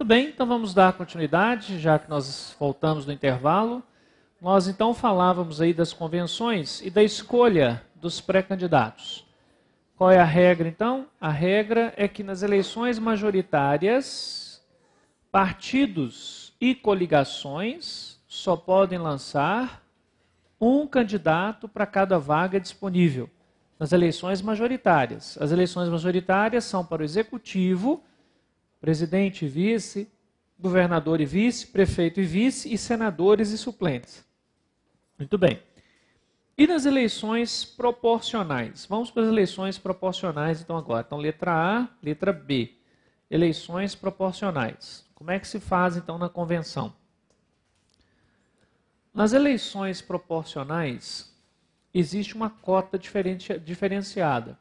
Muito bem, então vamos dar continuidade, já que nós voltamos do intervalo. Nós então falávamos aí das convenções e da escolha dos pré-candidatos. Qual é a regra então? A regra é que nas eleições majoritárias, partidos e coligações só podem lançar um candidato para cada vaga disponível. Nas eleições majoritárias. As eleições majoritárias são para o executivo presidente e vice, governador e vice, prefeito e vice e senadores e suplentes. Muito bem. E nas eleições proporcionais? Vamos para as eleições proporcionais então agora. Então letra A, letra B. Eleições proporcionais. Como é que se faz então na convenção? Nas eleições proporcionais existe uma cota diferenciada.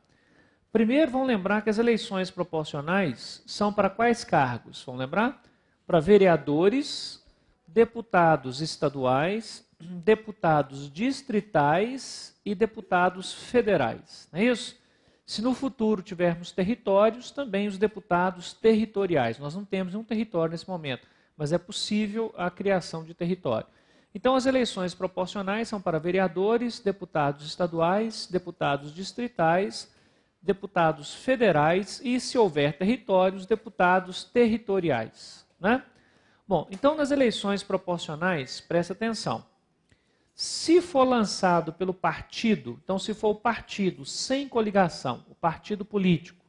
Primeiro, vão lembrar que as eleições proporcionais são para quais cargos? Vão lembrar? Para vereadores, deputados estaduais, deputados distritais e deputados federais. Não é isso? Se no futuro tivermos territórios, também os deputados territoriais. Nós não temos nenhum território nesse momento, mas é possível a criação de território. Então, as eleições proporcionais são para vereadores, deputados estaduais, deputados distritais deputados federais e, se houver territórios, deputados territoriais. Né? Bom, então nas eleições proporcionais, presta atenção. Se for lançado pelo partido, então se for o partido sem coligação, o partido político,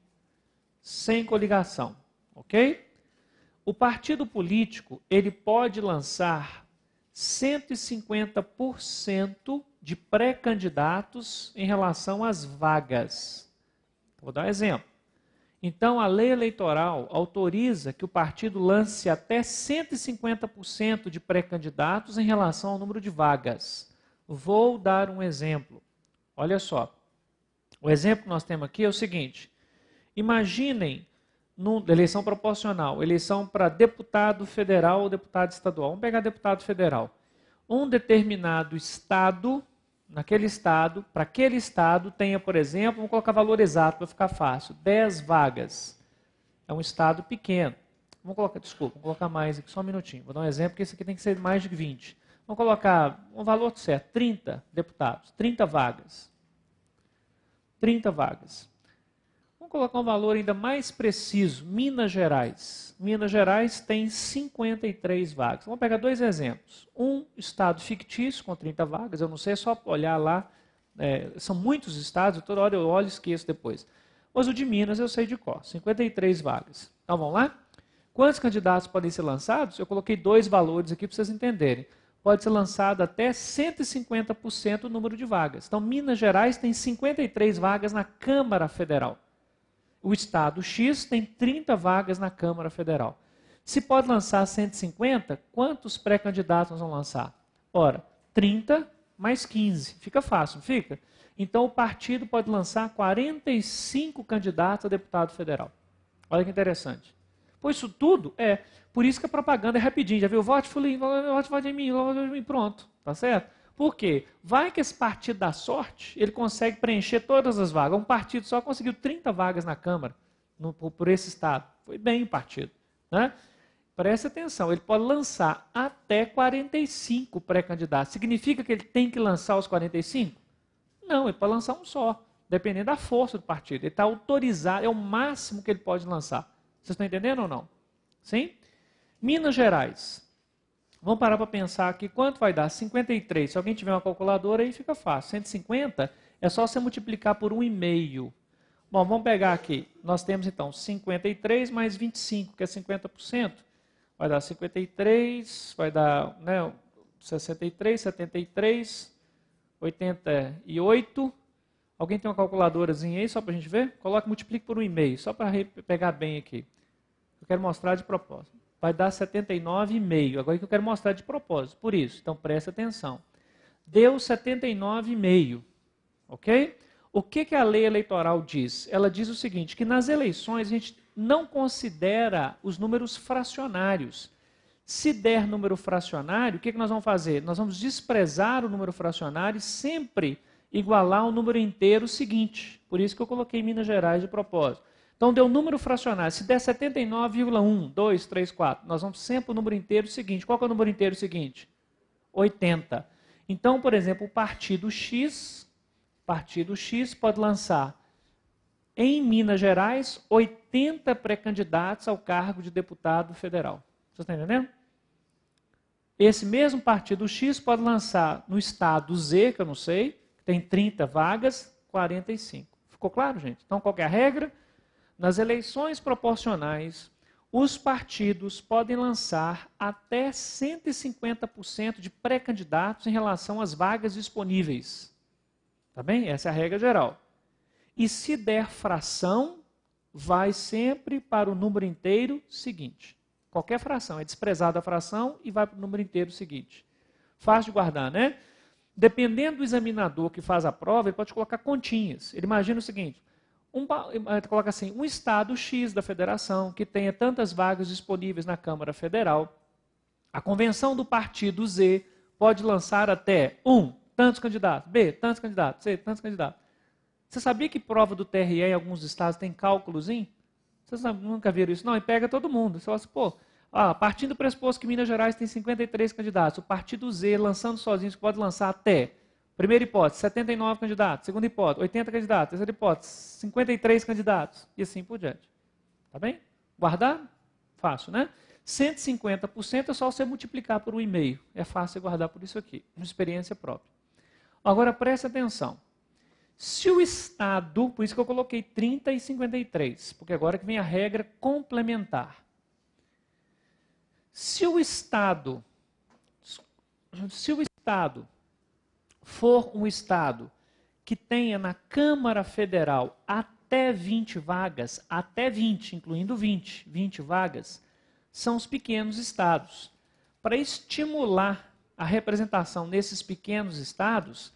sem coligação, ok? O partido político, ele pode lançar 150% de pré-candidatos em relação às vagas. Vou dar um exemplo. Então, a lei eleitoral autoriza que o partido lance até 150% de pré-candidatos em relação ao número de vagas. Vou dar um exemplo. Olha só. O exemplo que nós temos aqui é o seguinte: imaginem num, eleição proporcional, eleição para deputado federal ou deputado estadual. Vamos pegar deputado federal. Um determinado estado naquele estado, para aquele estado, tenha, por exemplo, vamos colocar valor exato para ficar fácil, 10 vagas. É um estado pequeno. Vamos colocar, desculpa, vamos colocar mais aqui, só um minutinho. Vou dar um exemplo, porque isso aqui tem que ser mais de 20. Vamos colocar um valor certo, 30 deputados, 30 vagas. 30 vagas. Vamos colocar um valor ainda mais preciso: Minas Gerais. Minas Gerais tem 53 vagas. Vamos pegar dois exemplos. Um estado fictício com 30 vagas, eu não sei, é só olhar lá. É, são muitos estados, toda hora eu olho e esqueço depois. Mas o de Minas eu sei de cor: 53 vagas. Então vamos lá? Quantos candidatos podem ser lançados? Eu coloquei dois valores aqui para vocês entenderem. Pode ser lançado até 150% o número de vagas. Então, Minas Gerais tem 53 vagas na Câmara Federal o Estado X tem 30 vagas na Câmara Federal. Se pode lançar 150, quantos pré-candidatos vão lançar? Ora, 30 mais 15. Fica fácil, não fica? Então o partido pode lançar 45 candidatos a deputado federal. Olha que interessante. Pois isso tudo é. Por isso que a propaganda é rapidinho. Já viu? Vote, fulinho, vote, vote em mim, vote em mim, pronto. Tá certo? Por quê? Vai que esse partido dá sorte, ele consegue preencher todas as vagas. Um partido só conseguiu 30 vagas na Câmara no, por esse estado. Foi bem o partido. Né? Preste atenção, ele pode lançar até 45 pré-candidatos. Significa que ele tem que lançar os 45? Não, ele pode lançar um só, dependendo da força do partido. Ele está autorizado, é o máximo que ele pode lançar. Vocês estão entendendo ou não? Sim? Minas Gerais. Vamos parar para pensar aqui quanto vai dar? 53. Se alguém tiver uma calculadora aí fica fácil. 150 é só você multiplicar por 1,5. Bom, vamos pegar aqui. Nós temos então 53 mais 25, que é 50%. Vai dar 53, vai dar né, 63, 73, 88. Alguém tem uma calculadorazinha aí só para a gente ver? Coloca multiplique por 1,5, só para pegar bem aqui. Eu quero mostrar de propósito vai dar 79,5. Agora é que eu quero mostrar de propósito, por isso, então presta atenção. Deu 79,5, ok? O que, que a lei eleitoral diz? Ela diz o seguinte, que nas eleições a gente não considera os números fracionários. Se der número fracionário, o que, que nós vamos fazer? Nós vamos desprezar o número fracionário e sempre igualar o número inteiro seguinte. Por isso que eu coloquei Minas Gerais de propósito. Então deu um número fracionário. Se der 79,1, 2, 3, 4, nós vamos sempre o número inteiro seguinte. Qual é o número inteiro seguinte? 80. Então, por exemplo, o partido X, partido X pode lançar em Minas Gerais 80 pré-candidatos ao cargo de deputado federal. Você está entendendo? Esse mesmo partido X pode lançar no estado Z, que eu não sei, que tem 30 vagas, 45. Ficou claro, gente? Então, qual é a regra? Nas eleições proporcionais, os partidos podem lançar até 150% de pré-candidatos em relação às vagas disponíveis. Tá bem? Essa é a regra geral. E se der fração, vai sempre para o número inteiro seguinte. Qualquer fração, é desprezada a fração e vai para o número inteiro seguinte. Fácil de guardar, né? Dependendo do examinador que faz a prova, ele pode colocar continhas. Ele imagina o seguinte: um, eh, coloca assim, um estado X da federação que tenha tantas vagas disponíveis na Câmara Federal, a convenção do partido Z pode lançar até um, tantos candidatos, B, tantos candidatos, C, tantos candidatos. Você sabia que prova do TRE em alguns estados tem cálculos Vocês nunca viram isso? Não, e pega todo mundo. Você fala assim, pô, ah, partindo do pressuposto que Minas Gerais tem 53 candidatos, o partido Z lançando sozinho pode lançar até Primeira hipótese, 79 candidatos. Segunda hipótese, 80 candidatos. Terceira hipótese, 53 candidatos. E assim por diante. Tá bem? Guardar? Fácil, né? 150% é só você multiplicar por um e É fácil guardar por isso aqui. Uma experiência própria. Agora preste atenção. Se o Estado, por isso que eu coloquei 30 e 53, porque agora que vem a regra complementar. Se o Estado, se o Estado for um estado que tenha na Câmara Federal até 20 vagas, até 20, incluindo 20, 20 vagas, são os pequenos estados. Para estimular a representação nesses pequenos estados,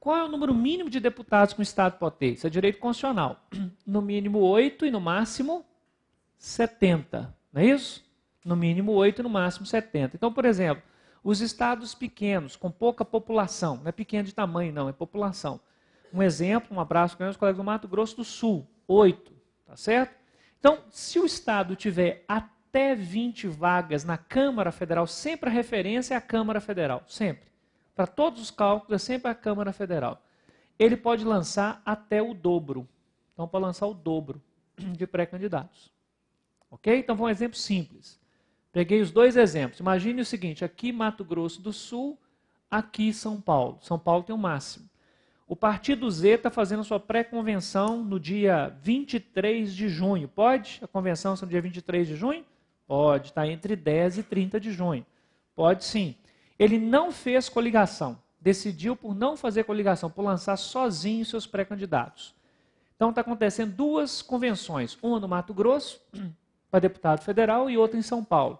qual é o número mínimo de deputados que um estado pode ter? Isso é direito constitucional. No mínimo 8 e no máximo 70, não é isso? No mínimo 8 e no máximo 70. Então, por exemplo, os estados pequenos, com pouca população, não é pequeno de tamanho, não, é população. Um exemplo, um abraço grande aos colegas do Mato Grosso do Sul, oito, tá certo? Então, se o estado tiver até 20 vagas na Câmara Federal, sempre a referência é a Câmara Federal, sempre. Para todos os cálculos, é sempre a Câmara Federal. Ele pode lançar até o dobro. Então, para lançar o dobro de pré-candidatos. Ok? Então, foi um exemplo simples. Peguei os dois exemplos. Imagine o seguinte: aqui Mato Grosso do Sul, aqui São Paulo. São Paulo tem o um máximo. O Partido Z está fazendo sua pré-convenção no dia 23 de junho. Pode? A convenção é no dia 23 de junho? Pode, está entre 10 e 30 de junho. Pode sim. Ele não fez coligação. Decidiu por não fazer coligação, por lançar sozinho seus pré-candidatos. Então está acontecendo duas convenções, uma no Mato Grosso, para deputado federal, e outra em São Paulo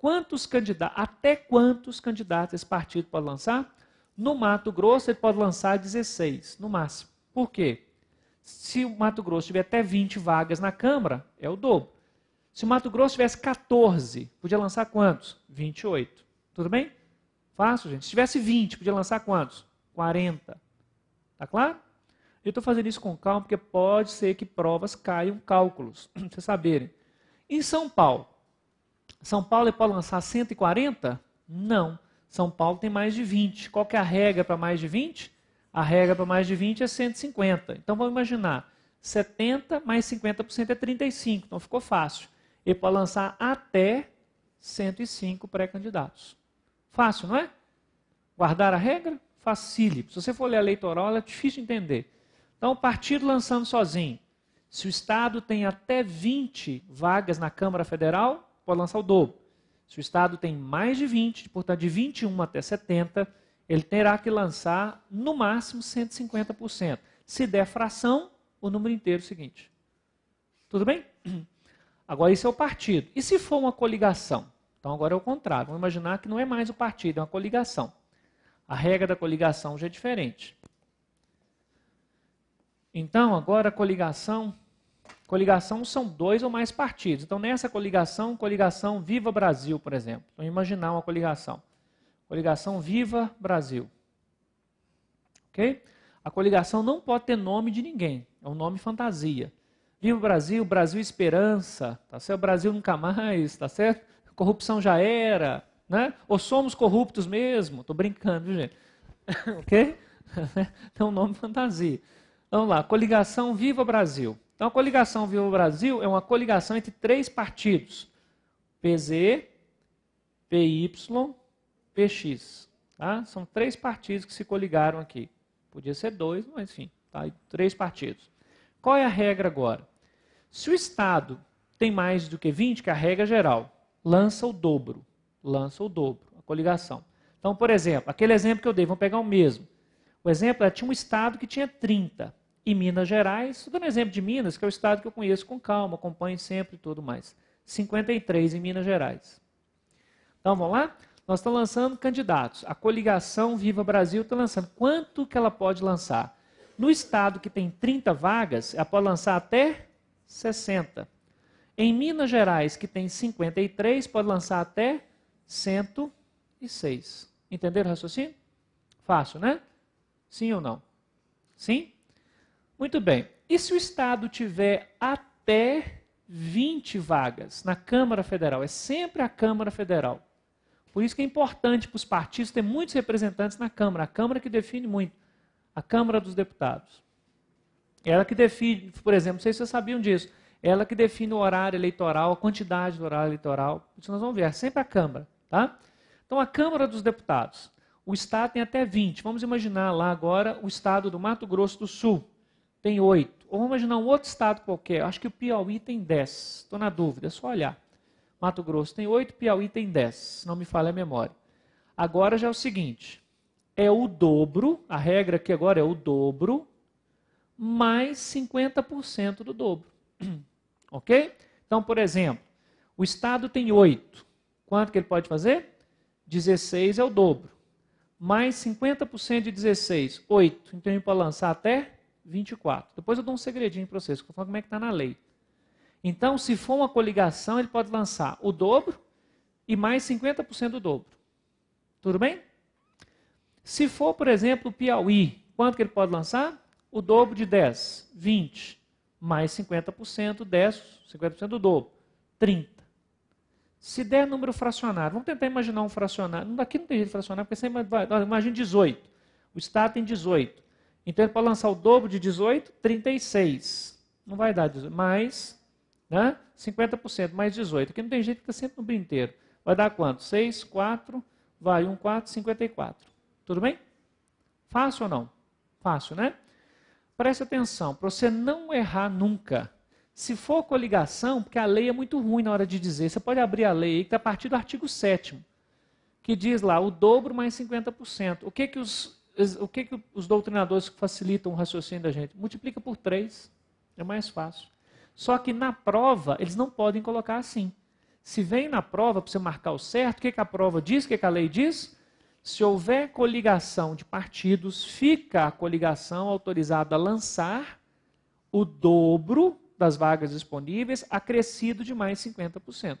quantos candidatos, até quantos candidatos esse partido pode lançar? No Mato Grosso, ele pode lançar 16, no máximo. Por quê? Se o Mato Grosso tiver até 20 vagas na Câmara, é o dobro. Se o Mato Grosso tivesse 14, podia lançar quantos? 28. Tudo bem? Fácil, gente. Se tivesse 20, podia lançar quantos? 40. Tá claro? Eu estou fazendo isso com calma porque pode ser que provas caiam cálculos, para vocês saberem. Em São Paulo, são Paulo é pode lançar 140? Não. São Paulo tem mais de 20. Qual que é a regra para mais de 20? A regra para mais de 20 é 150. Então vamos imaginar, 70 mais 50% é 35. Então ficou fácil. Ele pode lançar até 105 pré-candidatos. Fácil, não é? Guardar a regra? Facile. Se você for ler a eleitoral, ela é difícil de entender. Então, o partido lançando sozinho. Se o Estado tem até 20 vagas na Câmara Federal, pode lançar o dobro. Se o Estado tem mais de 20, portanto, de 21 até 70, ele terá que lançar no máximo 150%. Se der fração, o número inteiro é o seguinte. Tudo bem? Agora, isso é o partido. E se for uma coligação? Então, agora é o contrário. Vamos imaginar que não é mais o partido, é uma coligação. A regra da coligação já é diferente. Então, agora a coligação Coligação são dois ou mais partidos. Então, nessa coligação, coligação Viva Brasil, por exemplo. Vamos então, imaginar uma coligação. Coligação Viva Brasil. Ok? A coligação não pode ter nome de ninguém. É um nome fantasia. Viva Brasil, Brasil Esperança, tá certo? Brasil nunca mais, tá certo? Corrupção já era, né? Ou somos corruptos mesmo? Tô brincando, viu, gente? ok? Então, é um nome fantasia. Vamos lá, coligação Viva Brasil. Então a coligação Viva o Brasil é uma coligação entre três partidos: PZ, PY, PX. Tá? São três partidos que se coligaram aqui. Podia ser dois, mas enfim, tá? três partidos. Qual é a regra agora? Se o Estado tem mais do que 20, que é a regra geral, lança o dobro. Lança o dobro, a coligação. Então, por exemplo, aquele exemplo que eu dei, vamos pegar o mesmo. O exemplo é, tinha um Estado que tinha 30 e Minas Gerais, dando exemplo de Minas, que é o estado que eu conheço com calma, acompanho sempre e tudo mais. 53 em Minas Gerais. Então vamos lá? Nós estamos lançando candidatos. A coligação Viva Brasil está lançando. Quanto que ela pode lançar? No estado que tem 30 vagas, ela pode lançar até 60. Em Minas Gerais, que tem 53, pode lançar até 106. Entenderam o raciocínio? Fácil, né? Sim ou não? Sim? Muito bem. E se o Estado tiver até 20 vagas na Câmara Federal? É sempre a Câmara Federal. Por isso que é importante para os partidos ter muitos representantes na Câmara. A Câmara que define muito. A Câmara dos Deputados. Ela que define, por exemplo, não sei se vocês sabiam disso, ela que define o horário eleitoral, a quantidade do horário eleitoral. Isso nós vamos ver, é sempre a Câmara. Tá? Então, a Câmara dos Deputados. O Estado tem até 20. Vamos imaginar lá agora o Estado do Mato Grosso do Sul tem oito. Ou vamos imaginar um outro estado qualquer. Acho que o Piauí tem dez. Estou na dúvida, é só olhar. Mato Grosso tem oito, Piauí tem dez. Se não me falha a memória. Agora já é o seguinte: é o dobro, a regra aqui agora é o dobro, mais 50% do dobro. ok? Então, por exemplo, o Estado tem oito. Quanto que ele pode fazer? 16 é o dobro. Mais 50% de 16, 8. Então, ele pode lançar até 24. Depois eu dou um segredinho para vocês, que eu falo como é que está na lei. Então, se for uma coligação, ele pode lançar o dobro e mais 50% do dobro. Tudo bem? Se for, por exemplo, o Piauí, quanto que ele pode lançar? O dobro de 10, 20, mais 50%, 10, 50% do dobro, 30. Se der número fracionário, vamos tentar imaginar um fracionário. Aqui não tem jeito de fracionar, porque você imagina, imagina 18. O Estado tem 18. Então ele pode lançar o dobro de 18, 36. Não vai dar 18, mais né, 50% mais 18. Aqui não tem jeito, fica sempre no brinco inteiro. Vai dar quanto? 6, 4, vai 1, 4, 54. Tudo bem? Fácil ou não? Fácil, né? Preste atenção, para você não errar nunca. Se for coligação, porque a lei é muito ruim na hora de dizer, você pode abrir a lei que está a partir do artigo 7 que diz lá o dobro mais 50%. O que, que os o que, que os doutrinadores facilitam o raciocínio da gente? Multiplica por três, é mais fácil. Só que na prova, eles não podem colocar assim. Se vem na prova para você marcar o certo, o que, que a prova diz, o que, que a lei diz? Se houver coligação de partidos, fica a coligação autorizada a lançar o dobro das vagas disponíveis, acrescido de mais 50%.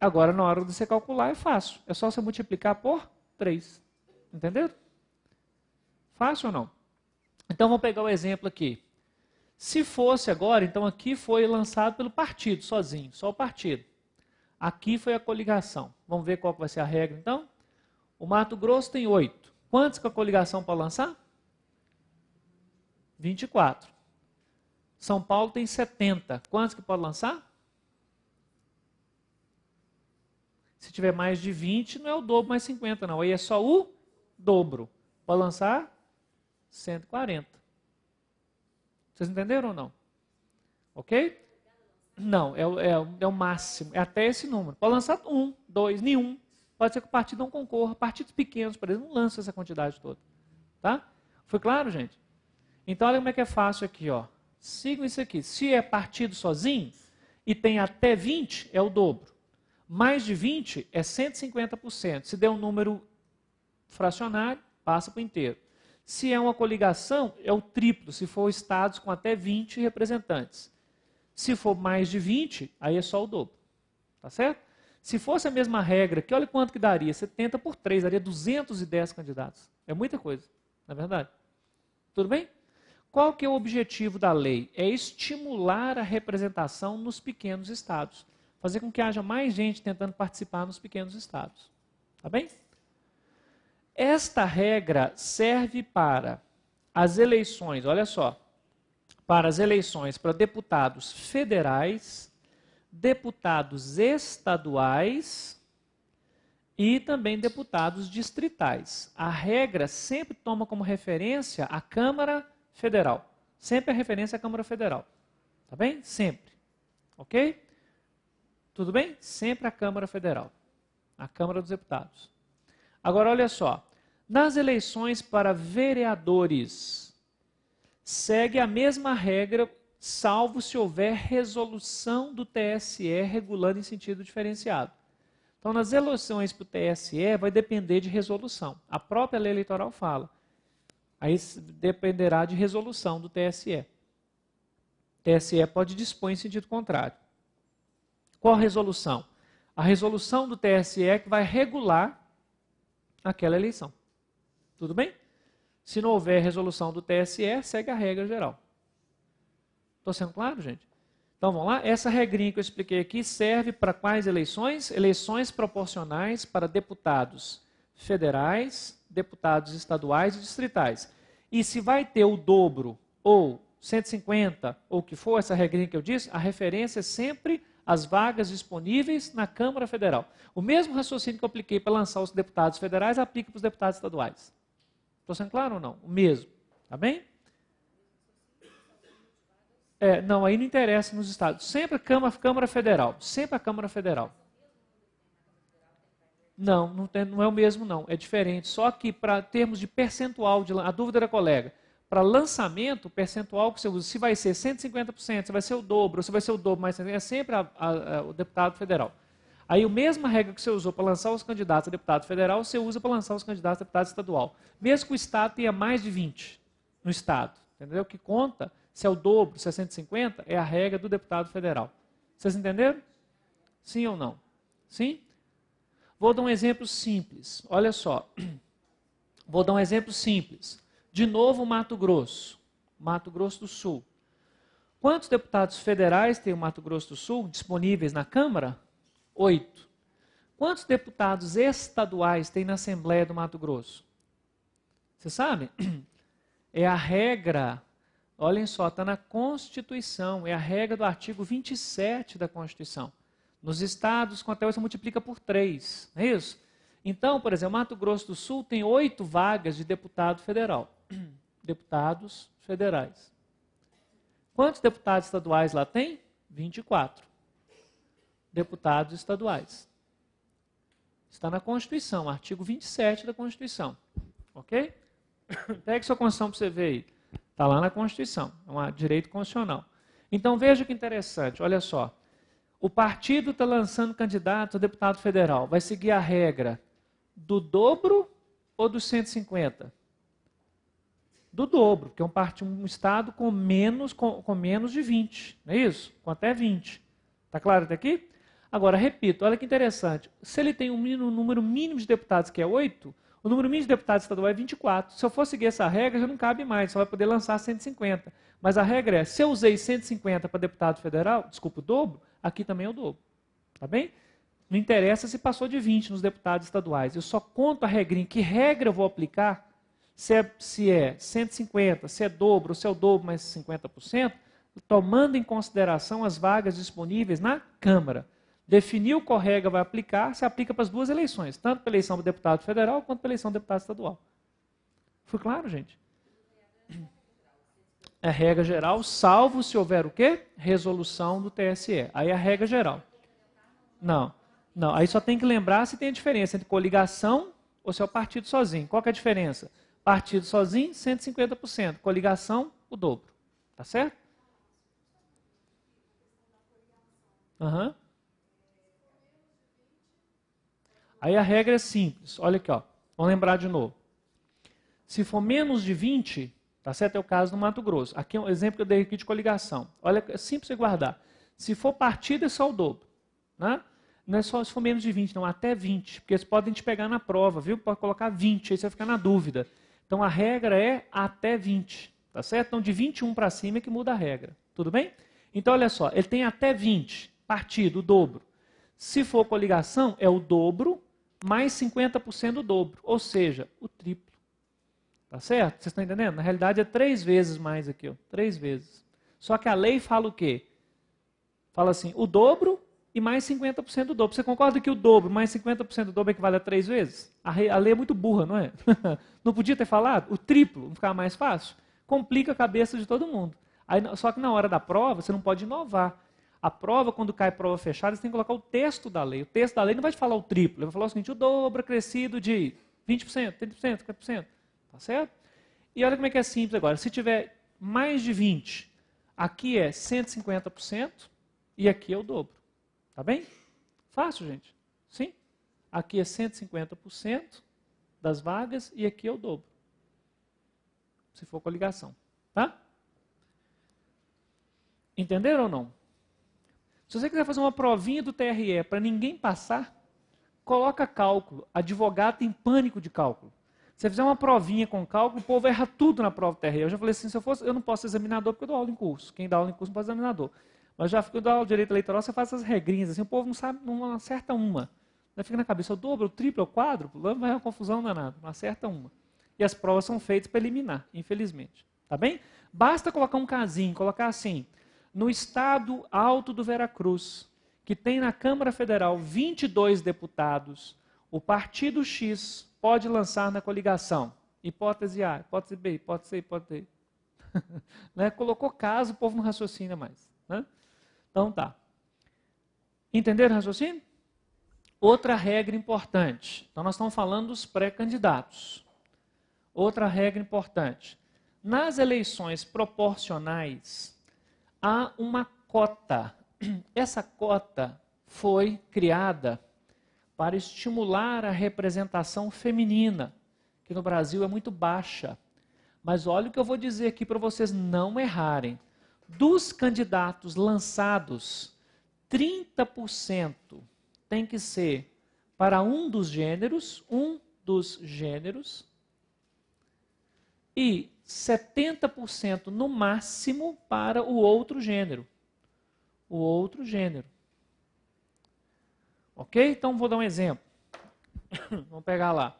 Agora, na hora de você calcular, é fácil. É só você multiplicar por 3. Entenderam? Fácil ou não? Então vamos pegar o exemplo aqui. Se fosse agora, então aqui foi lançado pelo partido, sozinho, só o partido. Aqui foi a coligação. Vamos ver qual vai ser a regra então? O Mato Grosso tem oito. Quantos com a coligação para lançar? 24. São Paulo tem 70. Quantos que pode lançar? Se tiver mais de 20, não é o dobro mais 50, não. Aí é só o dobro. Pode lançar 140. Vocês entenderam ou não? Ok? Não, é, é, é o máximo, é até esse número. Pode lançar um, dois, nenhum. Pode ser que o partido não concorra. Partidos pequenos, por exemplo, não lançam essa quantidade toda. Tá? Foi claro, gente? Então, olha como é que é fácil aqui. ó. Sigam isso aqui. Se é partido sozinho e tem até 20, é o dobro. Mais de 20 é 150%. Se der um número fracionário, passa para o inteiro. Se é uma coligação, é o triplo, se for estados com até 20 representantes. Se for mais de 20, aí é só o dobro. Tá certo? Se fosse a mesma regra, que olha quanto que daria, 70 por 3, daria 210 candidatos. É muita coisa, na é verdade. Tudo bem? Qual que é o objetivo da lei? É estimular a representação nos pequenos estados, fazer com que haja mais gente tentando participar nos pequenos estados. Tá bem? Esta regra serve para as eleições, olha só, para as eleições para deputados federais, deputados estaduais e também deputados distritais. A regra sempre toma como referência a Câmara Federal. Sempre a referência à Câmara Federal. Tá bem? Sempre. OK? Tudo bem? Sempre a Câmara Federal. A Câmara dos Deputados. Agora olha só, nas eleições para vereadores, segue a mesma regra, salvo se houver resolução do TSE regulando em sentido diferenciado. Então, nas eleições para o TSE, vai depender de resolução. A própria lei eleitoral fala. Aí dependerá de resolução do TSE. O TSE pode dispor em sentido contrário. Qual a resolução? A resolução do TSE é que vai regular aquela eleição. Tudo bem? Se não houver resolução do TSE, segue a regra geral. Estou sendo claro, gente? Então vamos lá? Essa regrinha que eu expliquei aqui serve para quais eleições? Eleições proporcionais para deputados federais, deputados estaduais e distritais. E se vai ter o dobro ou 150 ou que for essa regrinha que eu disse, a referência é sempre as vagas disponíveis na Câmara Federal. O mesmo raciocínio que eu apliquei para lançar os deputados federais, aplica para os deputados estaduais. Estou sendo claro ou não? O mesmo. Tá bem? É, não, aí não interessa nos estados. Sempre a Câmara, Câmara Federal. Sempre a Câmara Federal. Não, não, tem, não é o mesmo, não. É diferente. Só que, para termos de percentual, de, a dúvida da colega, para lançamento, o percentual que você usa, se vai ser 150%, se vai ser o dobro, se vai ser o dobro, mas é sempre a, a, a, o deputado federal. Aí a mesma regra que você usou para lançar os candidatos a deputado federal, você usa para lançar os candidatos a deputado estadual. Mesmo que o Estado tenha mais de 20 no Estado. Entendeu? O que conta, se é o dobro, se é 150, é a regra do deputado federal. Vocês entenderam? Sim ou não? Sim? Vou dar um exemplo simples. Olha só. Vou dar um exemplo simples. De novo, Mato Grosso. Mato Grosso do Sul. Quantos deputados federais tem o Mato Grosso do Sul disponíveis na Câmara? Oito. Quantos deputados estaduais tem na Assembleia do Mato Grosso? Você sabe? É a regra, olhem só, está na Constituição, é a regra do artigo 27 da Constituição. Nos estados, quanto é você multiplica por três, não é isso? Então, por exemplo, Mato Grosso do Sul tem oito vagas de deputado federal. Deputados federais. Quantos deputados estaduais lá tem? 24 deputados estaduais. Está na Constituição, artigo 27 da Constituição. Ok? Pegue sua Constituição para você ver aí. Está lá na Constituição, é um direito constitucional. Então veja que interessante, olha só. O partido está lançando candidato a deputado federal. Vai seguir a regra do dobro ou dos 150? Do dobro, porque é um, partido, um estado com menos, com, com menos de 20, não é isso? Com até 20. Tá claro até aqui? Agora, repito, olha que interessante. Se ele tem um, mínimo, número mínimo de deputados, que é 8, o número mínimo de deputados estadual é 24. Se eu for seguir essa regra, já não cabe mais, só vai poder lançar 150. Mas a regra é, se eu usei 150 para deputado federal, desculpa, o dobro, aqui também é o dobro. Tá bem? Não interessa se passou de 20 nos deputados estaduais. Eu só conto a regrinha, que regra eu vou aplicar, se é, se é 150, se é dobro, se é o dobro mais 50%, tomando em consideração as vagas disponíveis na Câmara definiu, correga, vai aplicar, se aplica para as duas eleições, tanto para a eleição do deputado federal quanto para a eleição do deputado estadual. Foi claro, gente? É regra geral, salvo se houver o quê? Resolução do TSE. Aí é a regra geral. Não, não. Aí só tem que lembrar se tem a diferença entre coligação ou se é o partido sozinho. Qual é a diferença? Partido sozinho, 150%. Coligação, o dobro. Tá certo? Aham. Uhum. Aí a regra é simples. Olha aqui, ó. Vamos lembrar de novo. Se for menos de 20, tá certo? É o caso do Mato Grosso. Aqui é um exemplo que eu dei aqui de coligação. Olha, é simples você guardar. Se for partida, é só o dobro. Né? Não é só se for menos de 20, não, até 20. Porque eles podem te pegar na prova, viu? Pode colocar 20, aí você vai ficar na dúvida. Então a regra é até 20, tá certo? Então de 21 para cima é que muda a regra. Tudo bem? Então olha só, ele tem até 20, partido, o dobro. Se for coligação, é o dobro mais 50% do dobro, ou seja, o triplo. Tá certo? Vocês estão entendendo? Na realidade é três vezes mais aqui, ó, três vezes. Só que a lei fala o quê? Fala assim, o dobro e mais 50% do dobro. Você concorda que o dobro mais 50% do dobro equivale a três vezes? A, rei, a lei é muito burra, não é? não podia ter falado? O triplo, não ficava mais fácil? Complica a cabeça de todo mundo. Aí, só que na hora da prova, você não pode inovar. A prova, quando cai prova fechada, você tem que colocar o texto da lei. O texto da lei não vai te falar o triplo, ele vai falar o seguinte: o dobro acrescido de 20%, 30%, 40%. Tá certo? E olha como é que é simples agora. Se tiver mais de 20, aqui é 150% e aqui é o dobro. Tá bem? Fácil, gente. Sim? Aqui é 150% das vagas e aqui é o dobro. Se for coligação, tá? Entenderam ou não? Se você quiser fazer uma provinha do TRE para ninguém passar, coloca cálculo. Advogado tem pânico de cálculo. Se você fizer uma provinha com cálculo, o povo erra tudo na prova do TRE. Eu já falei assim, se eu fosse, eu não posso ser examinador porque eu dou aula em curso. Quem dá aula em curso não pode ser examinador. Mas já fica dando aula de direito eleitoral, você faz essas regrinhas assim, o povo não sabe, não acerta uma. Não fica na cabeça, Eu dobro, eu triplo, o quádruplo, vai uma confusão danada, não acerta uma. E as provas são feitas para eliminar, infelizmente. Tá bem? Basta colocar um casinho, colocar assim, no estado alto do Veracruz, que tem na Câmara Federal 22 deputados, o partido X pode lançar na coligação. Hipótese A, hipótese B, hipótese C, hipótese D. né? Colocou caso, o povo não raciocina mais. Né? Então tá. Entenderam o raciocínio? Outra regra importante. Então nós estamos falando dos pré-candidatos. Outra regra importante. Nas eleições proporcionais, há uma cota. Essa cota foi criada para estimular a representação feminina, que no Brasil é muito baixa. Mas olha o que eu vou dizer aqui para vocês não errarem. Dos candidatos lançados, 30% tem que ser para um dos gêneros, um dos gêneros, e 70% no máximo para o outro gênero. O outro gênero. Ok? Então vou dar um exemplo. Vamos pegar lá.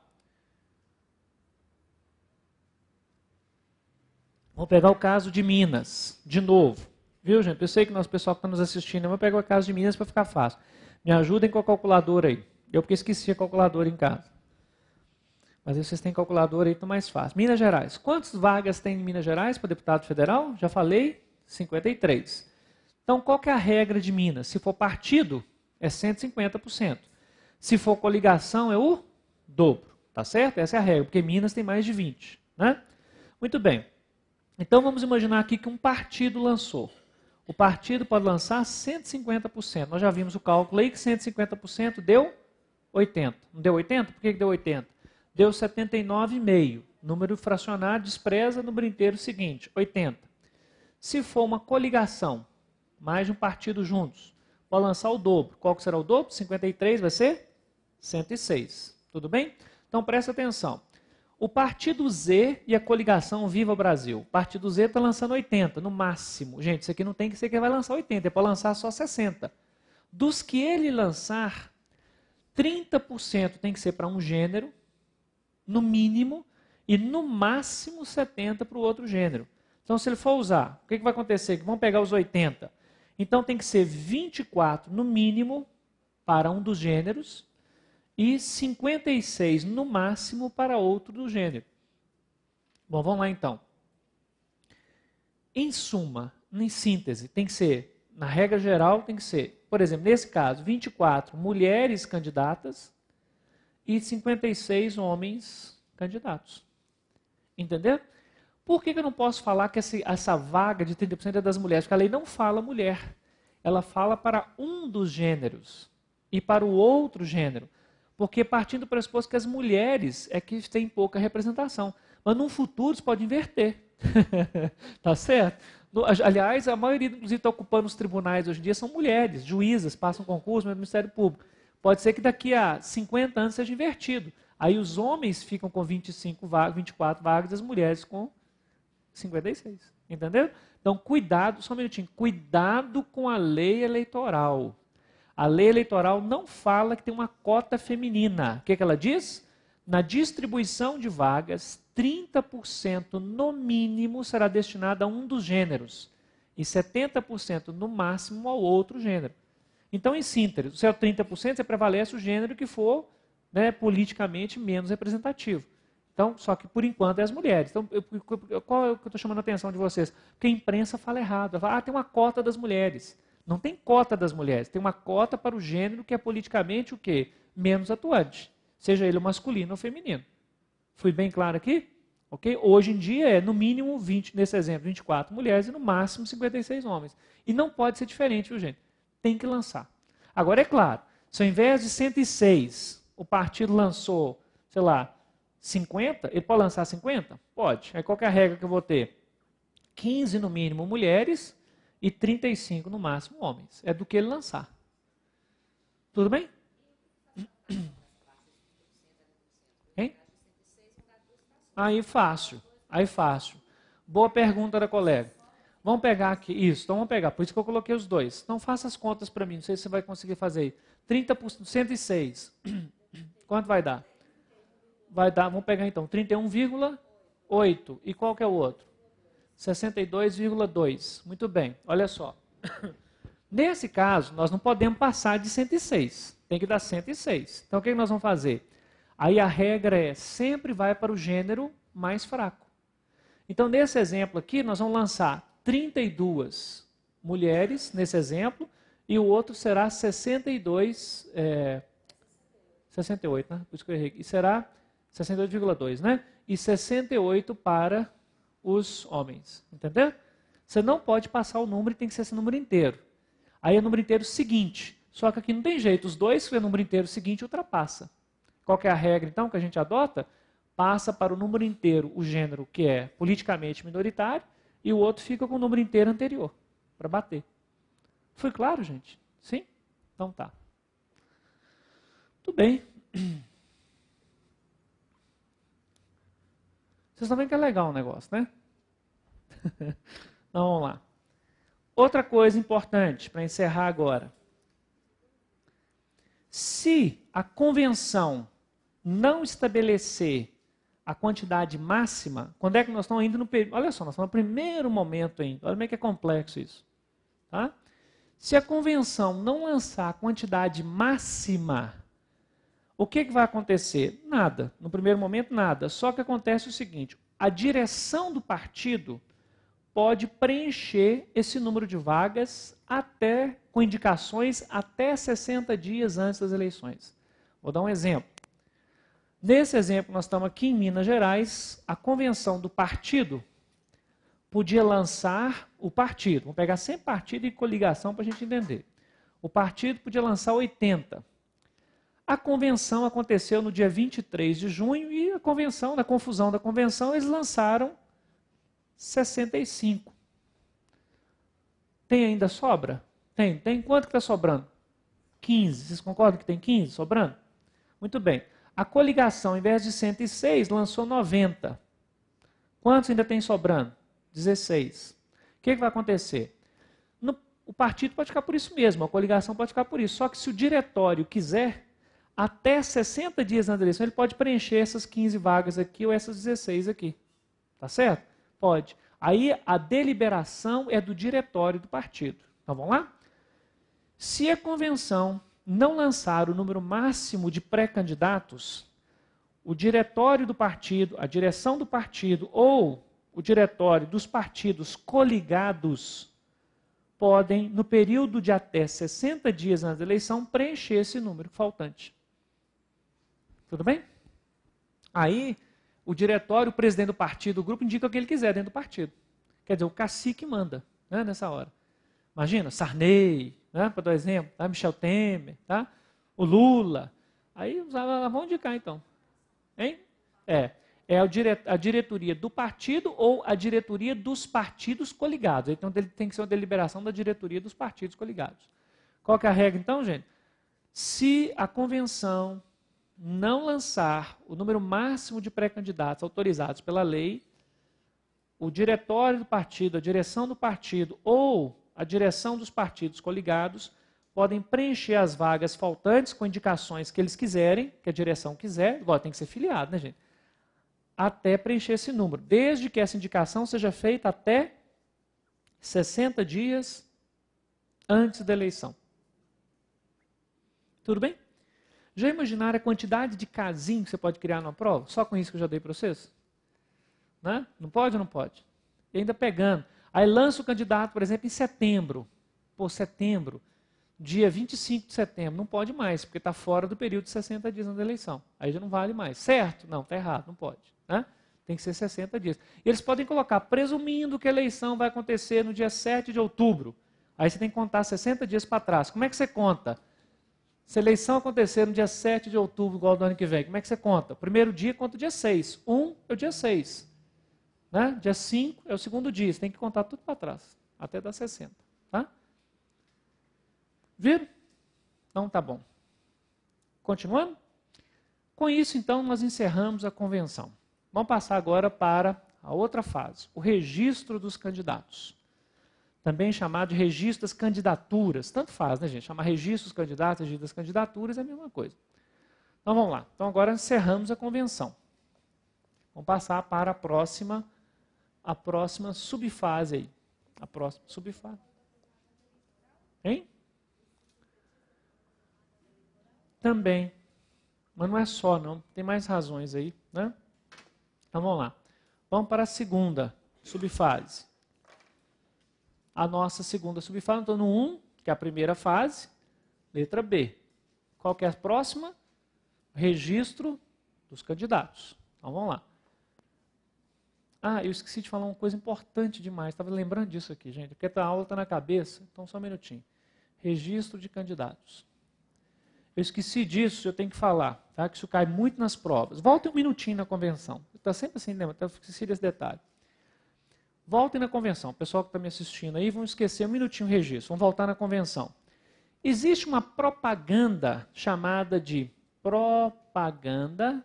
Vamos pegar o caso de Minas, de novo. Viu, gente? Eu sei que nosso pessoal que está nos assistindo, eu vou pegar o caso de Minas para ficar fácil. Me ajudem com a calculadora aí. Eu porque esqueci a calculadora em casa mas aí vocês têm calculador aí, então mais fácil. Minas Gerais. Quantas vagas tem em Minas Gerais para deputado federal? Já falei, 53. Então, qual que é a regra de Minas? Se for partido, é 150%. Se for coligação, é o dobro, tá certo? Essa é a regra, porque Minas tem mais de 20, né? Muito bem. Então, vamos imaginar aqui que um partido lançou. O partido pode lançar 150%. Nós já vimos o cálculo aí que 150% deu 80. Não deu 80? Por que deu 80? deu 79,5. Número fracionário despreza no inteiro seguinte, 80. Se for uma coligação, mais de um partido juntos, vou lançar o dobro. Qual que será o dobro? 53 vai ser 106. Tudo bem? Então presta atenção. O Partido Z e a coligação Viva Brasil. O Partido Z está lançando 80, no máximo. Gente, isso aqui não tem que ser que vai lançar 80, é para lançar só 60. Dos que ele lançar, 30% tem que ser para um gênero, no mínimo, e no máximo 70 para o outro gênero. Então, se ele for usar, o que, que vai acontecer? Que vão pegar os 80. Então, tem que ser 24 no mínimo para um dos gêneros e 56 no máximo para outro do gênero. Bom, vamos lá então. Em suma, em síntese, tem que ser, na regra geral, tem que ser, por exemplo, nesse caso, 24 mulheres candidatas e 56 homens candidatos. Entendeu? Por que, que eu não posso falar que essa, essa vaga de 30% é das mulheres? Porque a lei não fala mulher. Ela fala para um dos gêneros e para o outro gênero. Porque partindo do pressuposto que as mulheres é que têm pouca representação. Mas no futuro isso pode inverter. tá certo? No, aliás, a maioria, inclusive, está ocupando os tribunais hoje em dia são mulheres, juízas, passam concurso no é Ministério Público. Pode ser que daqui a 50 anos seja invertido. Aí os homens ficam com 25 vagas, 24 vagas, as mulheres com 56. Entendeu? Então, cuidado, só um minutinho, cuidado com a lei eleitoral. A lei eleitoral não fala que tem uma cota feminina. O que, é que ela diz? Na distribuição de vagas, 30% no mínimo será destinado a um dos gêneros e 70% no máximo ao outro gênero. Então, em síntese, se é 30%, você prevalece o gênero que for né, politicamente menos representativo. Então, só que por enquanto é as mulheres. Então, eu, qual é o que eu estou chamando a atenção de vocês? Porque a imprensa fala errado. Ela fala, ah, tem uma cota das mulheres. Não tem cota das mulheres, tem uma cota para o gênero que é politicamente o quê? Menos atuante. Seja ele masculino ou feminino. Fui bem claro aqui? Ok? Hoje em dia é no mínimo 20, nesse exemplo, 24 mulheres e no máximo 56 homens. E não pode ser diferente, viu, gente? Tem que lançar. Agora, é claro, se ao invés de 106, o partido lançou, sei lá, 50, ele pode lançar 50? Pode. Aí qual é a regra que eu vou ter? 15 no mínimo mulheres e 35 no máximo homens. É do que ele lançar. Tudo bem? Hein? Aí fácil. Aí fácil. Boa pergunta da colega. Vamos pegar aqui, isso, então vamos pegar. Por isso que eu coloquei os dois. Então faça as contas para mim, não sei se você vai conseguir fazer aí. 30%, 106. Quanto vai dar? Vai dar, vamos pegar então, 31,8. E qual que é o outro? 62,2. Muito bem, olha só. Nesse caso, nós não podemos passar de 106. Tem que dar 106. Então o que nós vamos fazer? Aí a regra é, sempre vai para o gênero mais fraco. Então nesse exemplo aqui, nós vamos lançar 32 mulheres, nesse exemplo, e o outro será 62, é, 68, né? Por isso que eu errei. E será 62,2, né? E 68 para os homens, entendeu? Você não pode passar o número e tem que ser esse número inteiro. Aí é o número inteiro seguinte. Só que aqui não tem jeito, os dois que o número inteiro seguinte ultrapassa. Qual é a regra então que a gente adota? Passa para o número inteiro o gênero que é politicamente minoritário e o outro fica com o número inteiro anterior, para bater. Foi claro, gente? Sim? Então tá. Tudo bem. Vocês estão vendo que é legal o negócio, né? então vamos lá. Outra coisa importante para encerrar agora. Se a convenção não estabelecer a quantidade máxima, quando é que nós estamos ainda no período. Olha só, nós estamos no primeiro momento ainda. Olha como é que é complexo isso. Tá? Se a convenção não lançar a quantidade máxima, o que, que vai acontecer? Nada. No primeiro momento, nada. Só que acontece o seguinte: a direção do partido pode preencher esse número de vagas até com indicações até 60 dias antes das eleições. Vou dar um exemplo. Nesse exemplo, nós estamos aqui em Minas Gerais, a convenção do partido podia lançar o partido. Vamos pegar sem partido e coligação para a gente entender. O partido podia lançar 80. A convenção aconteceu no dia 23 de junho e a convenção, na confusão da convenção, eles lançaram 65. Tem ainda sobra? Tem. Tem quanto que está sobrando? 15. Vocês concordam que tem 15 sobrando? Muito bem. A coligação, em vez de 106, lançou 90. Quantos ainda tem sobrando? 16. O que, que vai acontecer? No, o partido pode ficar por isso mesmo, a coligação pode ficar por isso. Só que se o diretório quiser, até 60 dias na eleição, ele pode preencher essas 15 vagas aqui ou essas 16 aqui. Tá certo? Pode. Aí a deliberação é do diretório do partido. Então vamos lá? Se a convenção não lançar o número máximo de pré-candidatos, o diretório do partido, a direção do partido ou o diretório dos partidos coligados podem, no período de até 60 dias antes da eleição, preencher esse número faltante. Tudo bem? Aí, o diretório, o presidente do partido, o grupo indica o que ele quiser dentro do partido. Quer dizer, o cacique manda né, nessa hora. Imagina, Sarney, né, para dar exemplo, tá? Michel Temer, tá? o Lula. Aí usava, de cá então. Hein? É. É a diretoria do partido ou a diretoria dos partidos coligados. Então tem que ser uma deliberação da diretoria dos partidos coligados. Qual que é a regra então, gente? Se a convenção não lançar o número máximo de pré-candidatos autorizados pela lei, o diretório do partido, a direção do partido ou a direção dos partidos coligados podem preencher as vagas faltantes com indicações que eles quiserem, que a direção quiser, agora tem que ser filiado, né, gente? Até preencher esse número, desde que essa indicação seja feita até 60 dias antes da eleição. Tudo bem? Já imaginaram a quantidade de casinho que você pode criar numa prova? Só com isso que eu já dei para vocês? Né? Não pode ou não pode? E ainda pegando. Aí lança o candidato, por exemplo, em setembro. Por setembro, dia 25 de setembro, não pode mais, porque está fora do período de 60 dias da eleição. Aí já não vale mais. Certo? Não, está errado, não pode. Né? Tem que ser 60 dias. E eles podem colocar, presumindo que a eleição vai acontecer no dia 7 de outubro. Aí você tem que contar 60 dias para trás. Como é que você conta? Se a eleição acontecer no dia 7 de outubro, igual do ano que vem, como é que você conta? Primeiro dia conta o dia 6. Um é o dia 6. Né? Dia 5 é o segundo dia, você tem que contar tudo para trás, até dar 60. Tá? Viram? Então tá bom. Continuando? Com isso, então, nós encerramos a convenção. Vamos passar agora para a outra fase, o registro dos candidatos. Também chamado de registro das candidaturas. Tanto faz, né, gente? Chamar registro dos candidatos, registro das candidaturas é a mesma coisa. Então vamos lá. Então agora encerramos a convenção. Vamos passar para a próxima a próxima subfase aí. A próxima subfase. Hein? Também. Mas não é só, não. Tem mais razões aí, né? Então vamos lá. Vamos para a segunda subfase. A nossa segunda subfase, estou no 1, que é a primeira fase, letra B. Qual que é a próxima? Registro dos candidatos. Então vamos lá. Ah, eu esqueci de falar uma coisa importante demais. Estava lembrando disso aqui, gente, porque a aula está na cabeça. Então, só um minutinho. Registro de candidatos. Eu esqueci disso, eu tenho que falar, tá? Que isso cai muito nas provas. Voltem um minutinho na convenção. Está sempre assim, lembra? Né? Eu tá, esqueci desse detalhe. Voltem na convenção. O pessoal que está me assistindo aí, vão esquecer um minutinho o registro. Vão voltar na convenção. Existe uma propaganda chamada de propaganda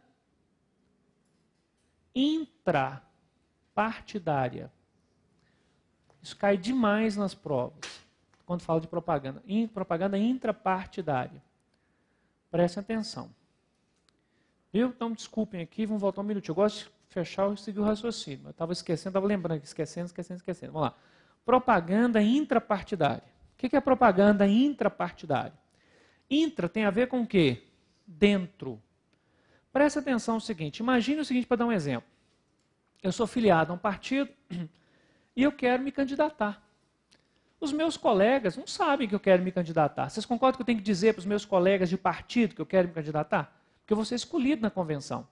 intra partidária. Isso cai demais nas provas, quando falo de propaganda. In, propaganda intrapartidária. Prestem atenção. Viu? Então, desculpem aqui, vamos voltar um minuto. Eu gosto de fechar e seguir o raciocínio. Eu estava esquecendo, estava lembrando aqui, esquecendo, esquecendo, esquecendo. Vamos lá. Propaganda intrapartidária. O que é propaganda intrapartidária? Intra tem a ver com o quê? Dentro. Presta atenção no seguinte. Imagine o seguinte para dar um exemplo eu sou filiado a um partido e eu quero me candidatar. Os meus colegas não sabem que eu quero me candidatar. Vocês concordam que eu tenho que dizer para os meus colegas de partido que eu quero me candidatar? Porque eu vou ser escolhido na convenção.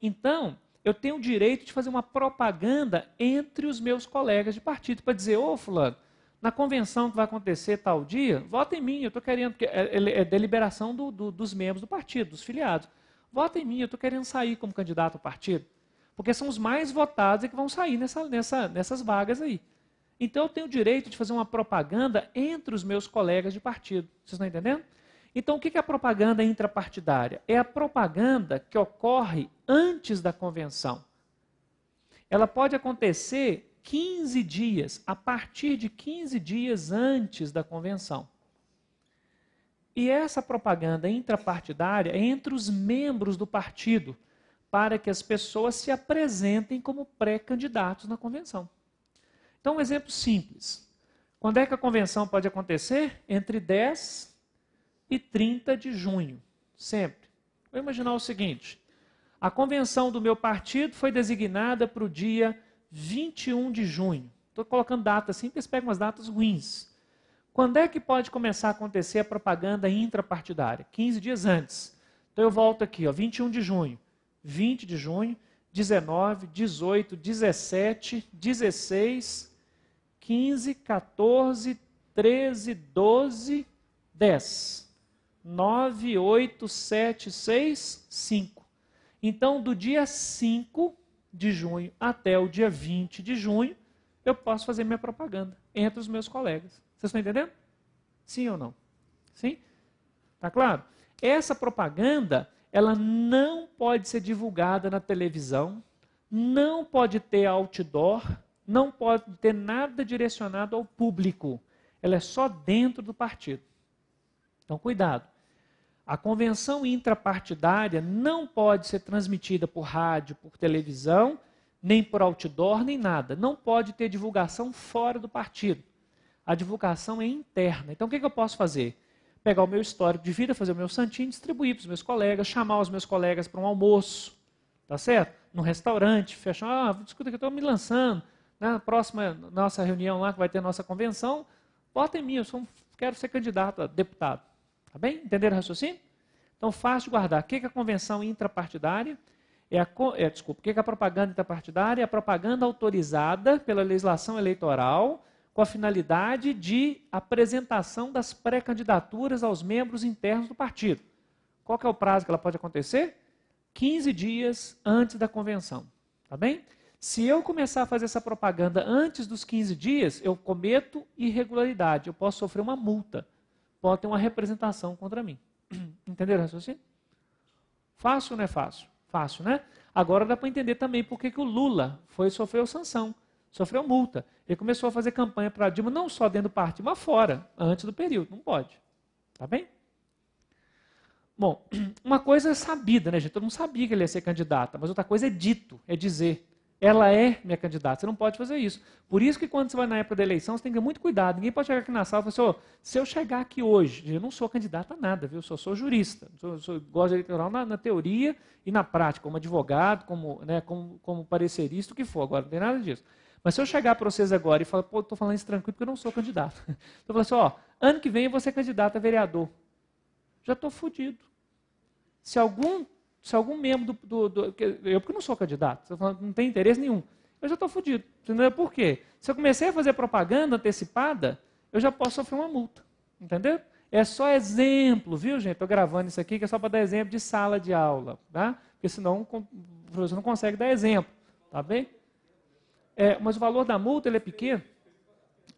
Então, eu tenho o direito de fazer uma propaganda entre os meus colegas de partido para dizer: ô, Fulano, na convenção que vai acontecer tal dia, vota em mim, eu estou querendo, porque é, é deliberação do, do, dos membros do partido, dos filiados. Vota em mim, eu estou querendo sair como candidato ao partido. Porque são os mais votados que vão sair nessa, nessa, nessas vagas aí. Então eu tenho o direito de fazer uma propaganda entre os meus colegas de partido. Vocês estão entendendo? Então o que é a propaganda intrapartidária? É a propaganda que ocorre antes da convenção. Ela pode acontecer 15 dias, a partir de 15 dias antes da convenção. E essa propaganda intrapartidária é entre os membros do partido para que as pessoas se apresentem como pré-candidatos na convenção. Então, um exemplo simples. Quando é que a convenção pode acontecer? Entre 10 e 30 de junho, sempre. Vou imaginar o seguinte: a convenção do meu partido foi designada para o dia 21 de junho. Estou colocando datas assim, porque eles pegam as datas ruins. Quando é que pode começar a acontecer a propaganda intrapartidária? 15 dias antes. Então eu volto aqui, ó, 21 de junho. 20 de junho, 19, 18, 17, 16, 15, 14, 13, 12, 10. 9, 8, 7, 6, 5. Então, do dia 5 de junho até o dia 20 de junho, eu posso fazer minha propaganda entre os meus colegas. Vocês estão entendendo? Sim ou não? Sim? Tá claro? Essa propaganda ela não pode ser divulgada na televisão, não pode ter outdoor, não pode ter nada direcionado ao público. Ela é só dentro do partido. Então, cuidado. A convenção intrapartidária não pode ser transmitida por rádio, por televisão, nem por outdoor, nem nada. Não pode ter divulgação fora do partido. A divulgação é interna. Então, o que, que eu posso fazer? pegar o meu histórico de vida, fazer o meu santinho, distribuir para os meus colegas, chamar os meus colegas para um almoço, tá certo? No restaurante, fechar, ah, escuta que eu estou me lançando, na né? próxima nossa reunião lá, que vai ter nossa convenção, vota em mim, eu sou, quero ser candidato a deputado. Tá bem? Entenderam o raciocínio? Então, fácil de guardar. O que é a convenção intrapartidária? É a, é, desculpa, o que é a propaganda intrapartidária? É a propaganda autorizada pela legislação eleitoral com a finalidade de apresentação das pré-candidaturas aos membros internos do partido. Qual é o prazo que ela pode acontecer? 15 dias antes da convenção. Tá bem? Se eu começar a fazer essa propaganda antes dos 15 dias, eu cometo irregularidade, eu posso sofrer uma multa, pode ter uma representação contra mim. Entenderam o raciocínio? Fácil ou não é fácil? Fácil, né? Agora dá para entender também por que, que o Lula foi sofreu sanção sofreu multa. Ele começou a fazer campanha para Dilma, não só dentro do partido, mas fora, antes do período. Não pode. Tá bem? Bom, uma coisa é sabida, né, gente? Todo mundo sabia que ele ia ser candidata, mas outra coisa é dito, é dizer. Ela é minha candidata, você não pode fazer isso. Por isso que quando você vai na época da eleição, você tem que ter muito cuidado. Ninguém pode chegar aqui na sala e falar assim, oh, se eu chegar aqui hoje, eu não sou candidata a nada, viu? Eu sou, sou jurista, sou, sou, gosto de eleitoral na, na, teoria e na prática, como advogado, como, né, como, como parecerista, o que for. Agora, não tem nada disso. Mas se eu chegar para vocês agora e falar, pô, estou falando isso tranquilo porque eu não sou candidato. Estou falando, assim, ó, ano que vem eu vou ser candidato a vereador. Já estou fodido. Se algum, se algum membro do, do, do Eu porque não sou candidato, tá falando, não tem interesse nenhum. Eu já estou fodido. Entendeu? Por quê? Se eu comecei a fazer propaganda antecipada, eu já posso sofrer uma multa. Entendeu? É só exemplo, viu, gente? Estou gravando isso aqui, que é só para dar exemplo de sala de aula, tá? Porque senão o professor não consegue dar exemplo, tá bem? É, mas o valor da multa ele é pequeno.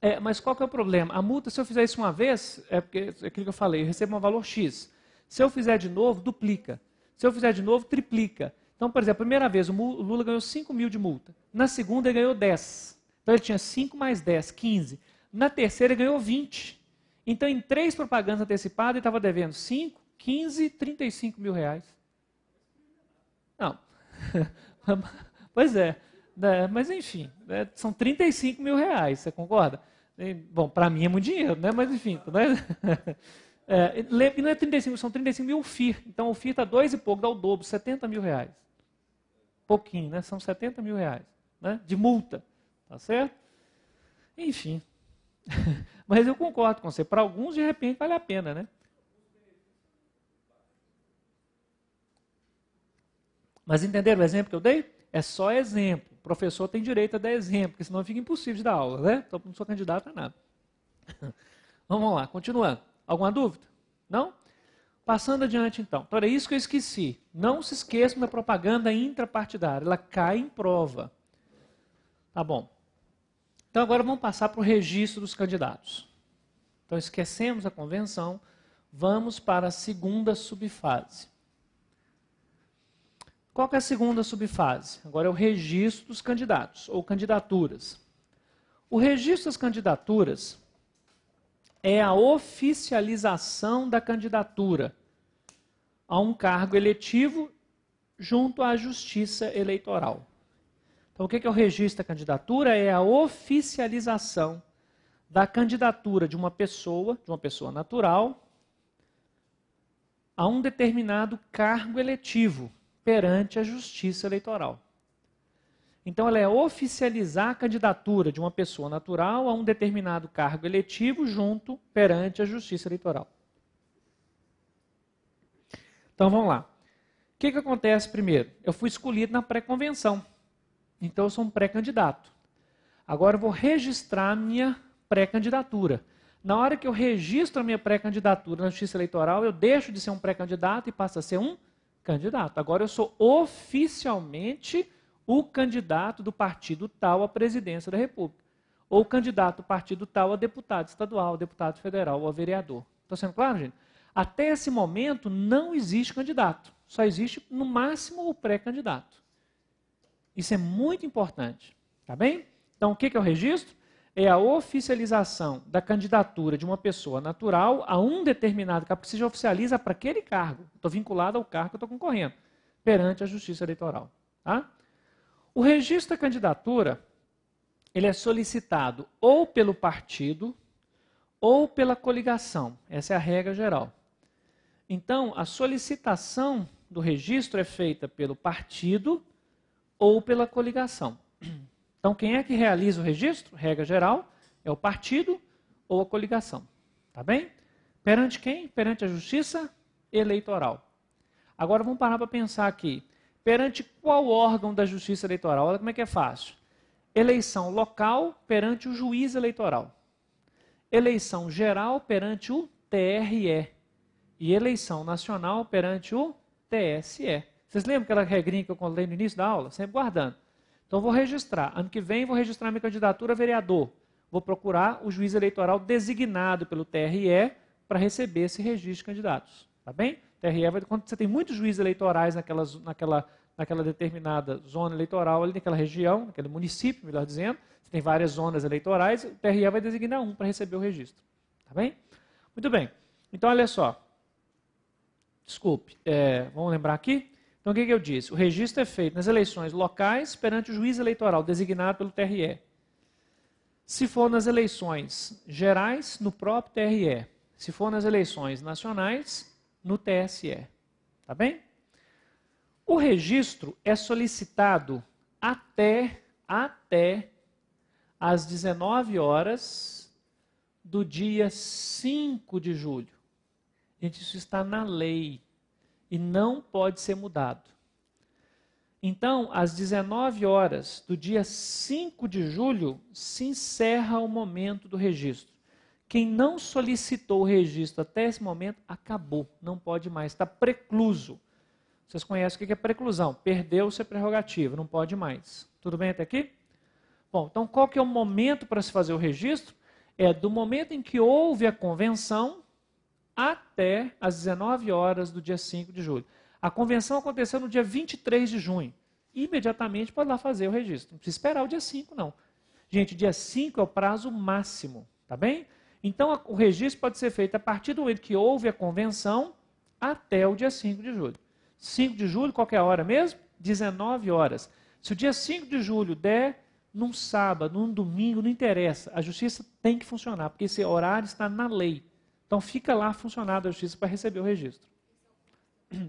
É, mas qual que é o problema? A multa, se eu fizer isso uma vez, é porque é aquilo que eu falei, eu recebo um valor X. Se eu fizer de novo, duplica. Se eu fizer de novo, triplica. Então, por exemplo, a primeira vez o Lula ganhou 5 mil de multa. Na segunda, ele ganhou 10. Então, ele tinha 5 mais 10, 15. Na terceira, ele ganhou 20. Então, em três propagandas antecipadas, ele estava devendo 5, 15, 35 mil reais. Não. pois é. É, mas enfim, é, são 35 mil reais, você concorda? E, bom, para mim é muito dinheiro, né? mas enfim. Né? É, e não é 35, são 35 mil FIR. Então o FIR está dois e pouco, dá o dobro, 70 mil reais. Pouquinho, né? São 70 mil reais né? de multa. Tá certo? Enfim. mas eu concordo com você. Para alguns, de repente, vale a pena, né? Mas entenderam o exemplo que eu dei? É só exemplo professor tem direito a dar exemplo, porque senão fica impossível de dar aula, né? Então não sou candidato a nada. Vamos lá, continuando. Alguma dúvida? Não? Passando adiante então. Então era isso que eu esqueci. Não se esqueçam da propaganda intrapartidária, ela cai em prova. Tá bom. Então agora vamos passar para o registro dos candidatos. Então esquecemos a convenção, vamos para a segunda subfase. Qual é a segunda subfase? Agora é o registro dos candidatos ou candidaturas. O registro das candidaturas é a oficialização da candidatura a um cargo eletivo junto à Justiça Eleitoral. Então, o que é o registro da candidatura? É a oficialização da candidatura de uma pessoa, de uma pessoa natural, a um determinado cargo eletivo perante a justiça eleitoral. Então, ela é oficializar a candidatura de uma pessoa natural a um determinado cargo eletivo junto perante a justiça eleitoral. Então, vamos lá. O que, que acontece primeiro? Eu fui escolhido na pré-convenção. Então, eu sou um pré-candidato. Agora, eu vou registrar minha pré-candidatura. Na hora que eu registro a minha pré-candidatura na Justiça Eleitoral, eu deixo de ser um pré-candidato e passo a ser um candidato. Agora eu sou oficialmente o candidato do partido tal à presidência da República. Ou candidato do partido tal a deputado estadual, deputado federal ou a vereador. Está sendo claro, gente? Até esse momento não existe candidato. Só existe, no máximo, o pré-candidato. Isso é muito importante. Tá bem? Então, o que é o registro? é a oficialização da candidatura de uma pessoa natural a um determinado cargo, porque seja já oficializa para aquele cargo. Estou vinculado ao cargo que estou concorrendo, perante a Justiça Eleitoral. Tá? O registro da candidatura ele é solicitado ou pelo partido ou pela coligação. Essa é a regra geral. Então, a solicitação do registro é feita pelo partido ou pela coligação. Então, quem é que realiza o registro? Regra geral, é o partido ou a coligação. Tá bem? Perante quem? Perante a justiça eleitoral. Agora vamos parar para pensar aqui. Perante qual órgão da justiça eleitoral? Olha como é que é fácil. Eleição local perante o juiz eleitoral. Eleição geral perante o TRE. E eleição nacional perante o TSE. Vocês lembram aquela regrinha que eu contei no início da aula? Sempre guardando. Então vou registrar. Ano que vem vou registrar minha candidatura a vereador. Vou procurar o juiz eleitoral designado pelo TRE para receber esse registro de candidatos. Tá bem? TRE vai, quando você tem muitos juízes eleitorais naquela, naquela, naquela determinada zona eleitoral, ali naquela região, naquele município, melhor dizendo, você tem várias zonas eleitorais, o TRE vai designar um para receber o registro. Tá bem? Muito bem. Então, olha só. Desculpe, é, vamos lembrar aqui. Então o que, que eu disse? O registro é feito nas eleições locais perante o juiz eleitoral designado pelo TRE. Se for nas eleições gerais, no próprio TRE. Se for nas eleições nacionais, no TSE. Tá bem? O registro é solicitado até até às 19 horas do dia 5 de julho. Gente, isso está na lei e não pode ser mudado. Então, às 19 horas do dia 5 de julho, se encerra o momento do registro. Quem não solicitou o registro até esse momento, acabou, não pode mais, está precluso. Vocês conhecem o que é preclusão? Perdeu-se a prerrogativa, não pode mais. Tudo bem até aqui? Bom, então qual que é o momento para se fazer o registro? É do momento em que houve a convenção, até às 19 horas do dia 5 de julho. A convenção aconteceu no dia 23 de junho. Imediatamente pode lá fazer o registro. Não precisa esperar o dia 5, não. Gente, dia 5 é o prazo máximo, tá bem? Então, o registro pode ser feito a partir do momento que houve a convenção até o dia 5 de julho. 5 de julho, qualquer hora mesmo? 19 horas. Se o dia 5 de julho der num sábado, num domingo, não interessa. A justiça tem que funcionar, porque esse horário está na lei. Então fica lá funcionário da justiça para receber o registro.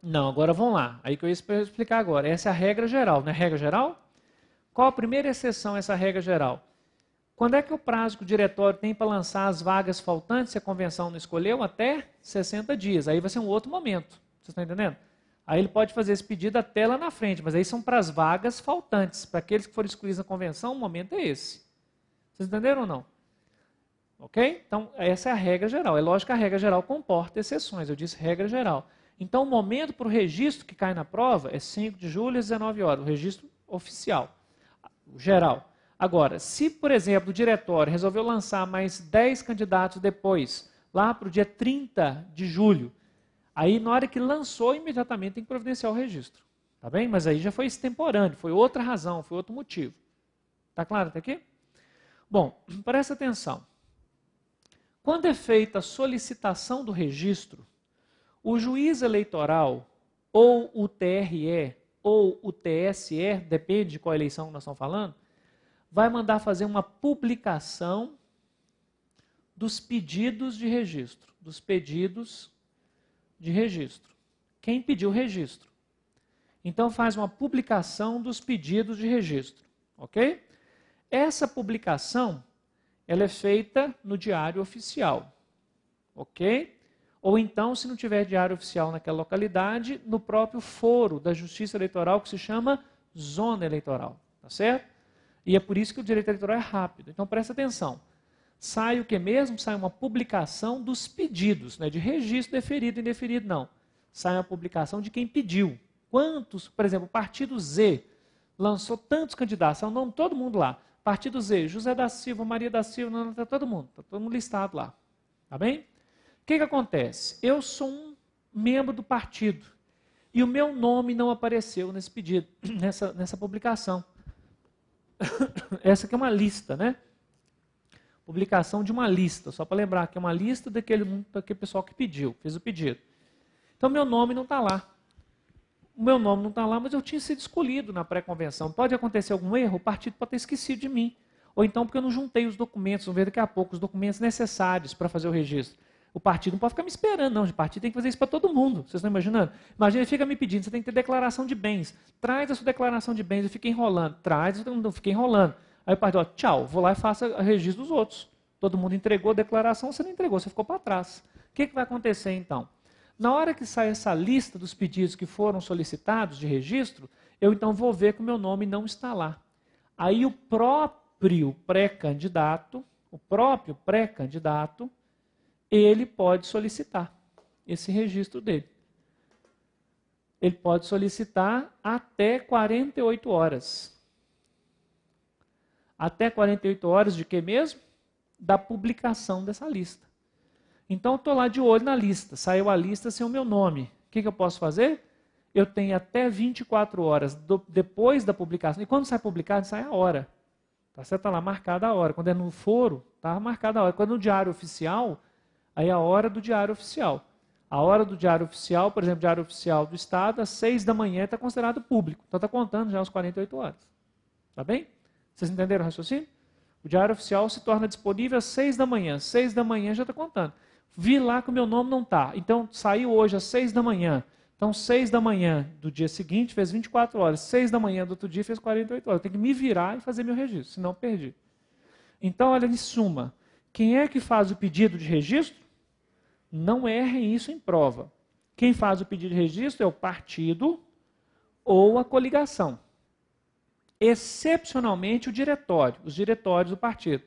Não, agora vamos lá. Aí que eu ia explicar agora. Essa é a regra geral, não é regra geral? Qual a primeira exceção a essa regra geral? Quando é que o prazo que o diretório tem para lançar as vagas faltantes, se a convenção não escolheu, até 60 dias. Aí vai ser um outro momento. Vocês estão entendendo? Aí ele pode fazer esse pedido até lá na frente, mas aí são para as vagas faltantes. Para aqueles que foram excluídos na convenção, o momento é esse. Vocês entenderam ou não? Ok? Então, essa é a regra geral. É lógico que a regra geral comporta exceções. Eu disse regra geral. Então, o momento para o registro que cai na prova é 5 de julho às 19 horas, o registro oficial, geral. Agora, se, por exemplo, o diretório resolveu lançar mais 10 candidatos depois, lá para o dia 30 de julho, aí na hora que lançou, imediatamente tem que providenciar o registro. Tá bem? Mas aí já foi extemporâneo, foi outra razão, foi outro motivo. Tá claro até aqui? Bom, presta atenção. Quando é feita a solicitação do registro, o juiz eleitoral, ou o TRE, ou o TSE, depende de qual eleição que nós estamos falando, vai mandar fazer uma publicação dos pedidos de registro. Dos pedidos de registro. Quem pediu o registro? Então faz uma publicação dos pedidos de registro, ok? Essa publicação ela é feita no diário oficial, ok? Ou então, se não tiver diário oficial naquela localidade, no próprio foro da Justiça Eleitoral, que se chama Zona Eleitoral, tá certo? E é por isso que o direito eleitoral é rápido. Então, presta atenção. Sai o que mesmo? Sai uma publicação dos pedidos, né? de registro deferido e indeferido, não. Sai uma publicação de quem pediu. Quantos, por exemplo, o partido Z lançou tantos candidatos, é o nome todo mundo lá. Partido Z, José da Silva, Maria da Silva, está todo mundo, está todo mundo listado lá. Tá bem? O que, que acontece? Eu sou um membro do partido e o meu nome não apareceu nesse pedido, nessa, nessa publicação. Essa aqui é uma lista, né? Publicação de uma lista, só para lembrar que é uma lista daquele, daquele pessoal que pediu, fez o pedido. Então meu nome não está lá o meu nome não está lá, mas eu tinha sido escolhido na pré-convenção. Pode acontecer algum erro, o partido pode ter esquecido de mim. Ou então porque eu não juntei os documentos, vão ver daqui a pouco, os documentos necessários para fazer o registro. O partido não pode ficar me esperando, não. O partido tem que fazer isso para todo mundo. Vocês estão imaginando? Imagina, ele fica me pedindo, você tem que ter declaração de bens. Traz a sua declaração de bens, eu fico enrolando. Traz, eu fico enrolando. Aí o partido, ó, tchau, vou lá e faço o registro dos outros. Todo mundo entregou a declaração, você não entregou, você ficou para trás. O que, que vai acontecer então? Na hora que sai essa lista dos pedidos que foram solicitados de registro, eu então vou ver que o meu nome não está lá. Aí o próprio pré-candidato, o próprio pré-candidato, ele pode solicitar esse registro dele. Ele pode solicitar até 48 horas. Até 48 horas de que mesmo? Da publicação dessa lista. Então eu estou lá de olho na lista. Saiu a lista sem o meu nome. O que, que eu posso fazer? Eu tenho até 24 horas do, depois da publicação. E quando sai publicado, sai a hora. Tá certo? Está lá marcada a hora. Quando é no foro, está marcada a hora. Quando é no diário oficial, aí é a hora do diário oficial. A hora do diário oficial, por exemplo, diário oficial do Estado, às 6 da manhã está considerado público. Então está contando já as 48 horas. Tá bem? Vocês entenderam o raciocínio? O diário oficial se torna disponível às 6 da manhã. 6 da manhã já está contando. Vi lá que o meu nome não está. Então saiu hoje às seis da manhã. Então, seis da manhã do dia seguinte fez 24 horas. Seis da manhã do outro dia fez 48 horas. Eu tenho que me virar e fazer meu registro, senão perdi. Então, olha, em suma, quem é que faz o pedido de registro? Não errem isso em prova. Quem faz o pedido de registro é o partido ou a coligação. Excepcionalmente o diretório, os diretórios do partido.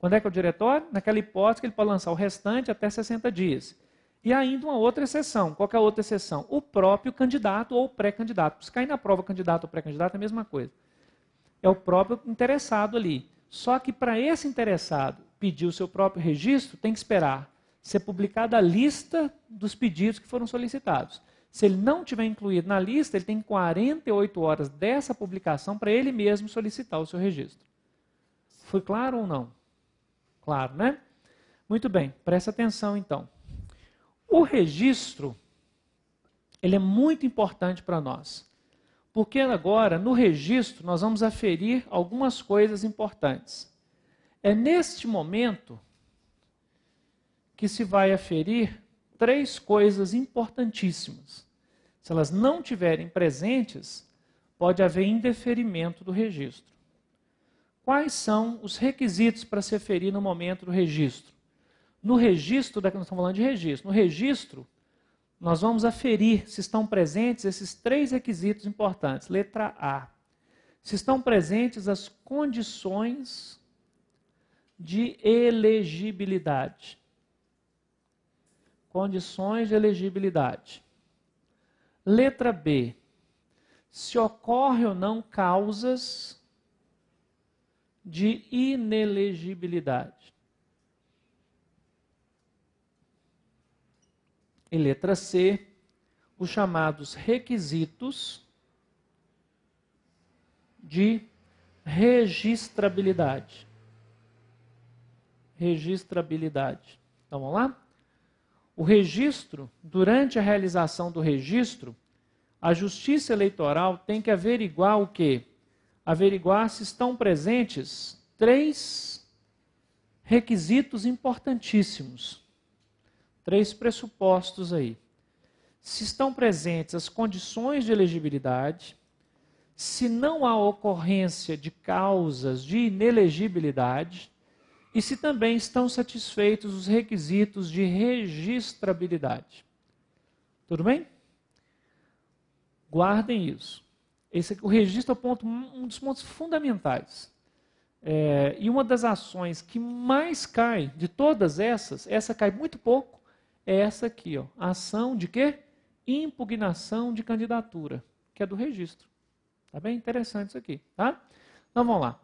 Quando é que é o diretório? Naquela hipótese que ele pode lançar o restante até 60 dias. E ainda uma outra exceção. Qual é a outra exceção? O próprio candidato ou pré-candidato. Se cair na prova candidato ou pré-candidato, é a mesma coisa. É o próprio interessado ali. Só que para esse interessado pedir o seu próprio registro, tem que esperar ser publicada a lista dos pedidos que foram solicitados. Se ele não tiver incluído na lista, ele tem 48 horas dessa publicação para ele mesmo solicitar o seu registro. Foi claro ou não? Claro, né? Muito bem, presta atenção então. O registro, ele é muito importante para nós. Porque agora, no registro, nós vamos aferir algumas coisas importantes. É neste momento que se vai aferir três coisas importantíssimas. Se elas não tiverem presentes, pode haver indeferimento do registro quais são os requisitos para se aferir no momento do registro. No registro, nós estamos falando de registro, no registro, nós vamos aferir se estão presentes esses três requisitos importantes. Letra A. Se estão presentes as condições de elegibilidade. Condições de elegibilidade. Letra B. Se ocorre ou não causas de inelegibilidade. Em letra C, os chamados requisitos de registrabilidade. Registrabilidade. Então vamos lá? O registro, durante a realização do registro, a Justiça Eleitoral tem que averiguar o quê? averiguar se estão presentes três requisitos importantíssimos, três pressupostos aí. Se estão presentes as condições de elegibilidade, se não há ocorrência de causas de inelegibilidade e se também estão satisfeitos os requisitos de registrabilidade. Tudo bem? Guardem isso. Esse, o registro é ponto, um dos pontos fundamentais. É, e uma das ações que mais cai de todas essas, essa cai muito pouco, é essa aqui, ó, ação de quê? Impugnação de candidatura, que é do registro. Tá bem interessante isso aqui, tá? Então vamos lá.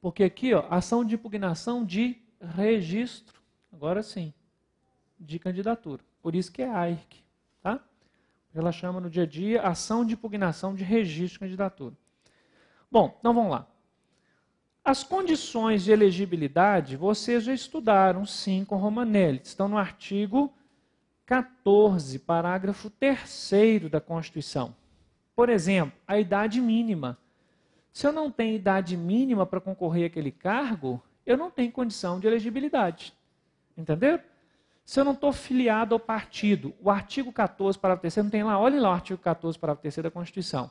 Porque aqui, ó, ação de impugnação de registro, agora sim, de candidatura. Por isso que é AIRC. Ela chama no dia a dia ação de impugnação de registro de candidatura. Bom, então vamos lá. As condições de elegibilidade vocês já estudaram, sim, com Romanelli. Estão no artigo 14, parágrafo 3 da Constituição. Por exemplo, a idade mínima. Se eu não tenho idade mínima para concorrer àquele cargo, eu não tenho condição de elegibilidade. Entenderam? se eu não estou filiado ao partido. O artigo 14, parágrafo 3 não tem lá? Olhem lá o artigo 14, parágrafo 3 da Constituição.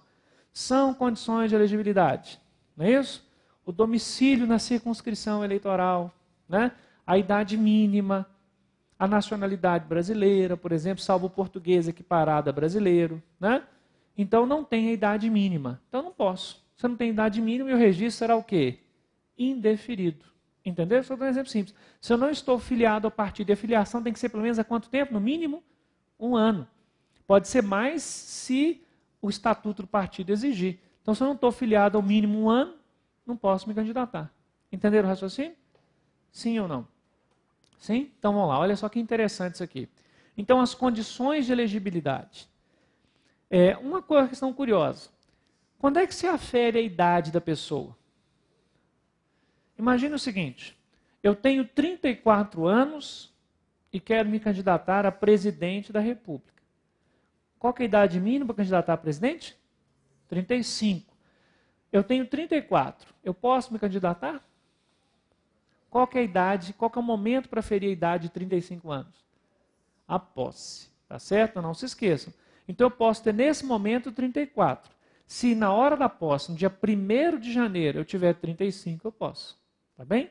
São condições de elegibilidade, não é isso? O domicílio na circunscrição eleitoral, né? a idade mínima, a nacionalidade brasileira, por exemplo, salvo português equiparado a brasileiro. Né? Então não tem a idade mínima. Então não posso. Se eu não tem idade mínima, meu registro será o quê? Indeferido. Entendeu? Estou dando um exemplo simples. Se eu não estou filiado ao partido, e a filiação tem que ser pelo menos há quanto tempo? No mínimo, um ano. Pode ser mais se o estatuto do partido exigir. Então, se eu não estou filiado ao mínimo um ano, não posso me candidatar. Entenderam o raciocínio? Sim ou não? Sim? Então vamos lá, olha só que interessante isso aqui. Então, as condições de elegibilidade. É, uma questão curiosa. Quando é que se afere a idade da pessoa? Imagine o seguinte: eu tenho 34 anos e quero me candidatar a presidente da República. Qual é a idade mínima para candidatar a presidente? 35. Eu tenho 34. Eu posso me candidatar? Qual é a idade, qual é o momento para ferir a idade de 35 anos? A posse. Tá certo? Não se esqueçam. Então eu posso ter nesse momento 34. Se na hora da posse, no dia 1 de janeiro, eu tiver 35, eu posso. Tá bem?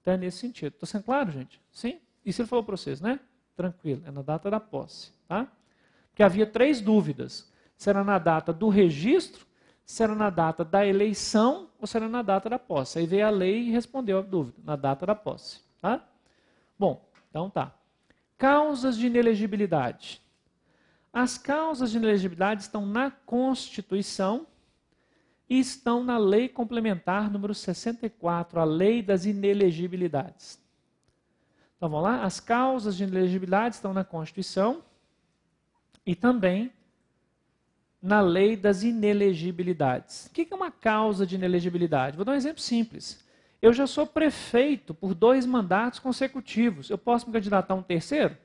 Então é nesse sentido. Estou tá sendo claro, gente? Sim? Isso ele falou para vocês, né? Tranquilo, é na data da posse, tá? Porque havia três dúvidas. Será na data do registro, será na data da eleição ou será na data da posse? Aí veio a lei e respondeu a dúvida, na data da posse, tá? Bom, então tá. Causas de inelegibilidade. As causas de inelegibilidade estão na Constituição e estão na Lei Complementar número 64, a Lei das Inelegibilidades. Então vamos lá, as causas de inelegibilidade estão na Constituição e também na Lei das Inelegibilidades. O que é uma causa de inelegibilidade? Vou dar um exemplo simples. Eu já sou prefeito por dois mandatos consecutivos. Eu posso me candidatar a um terceiro?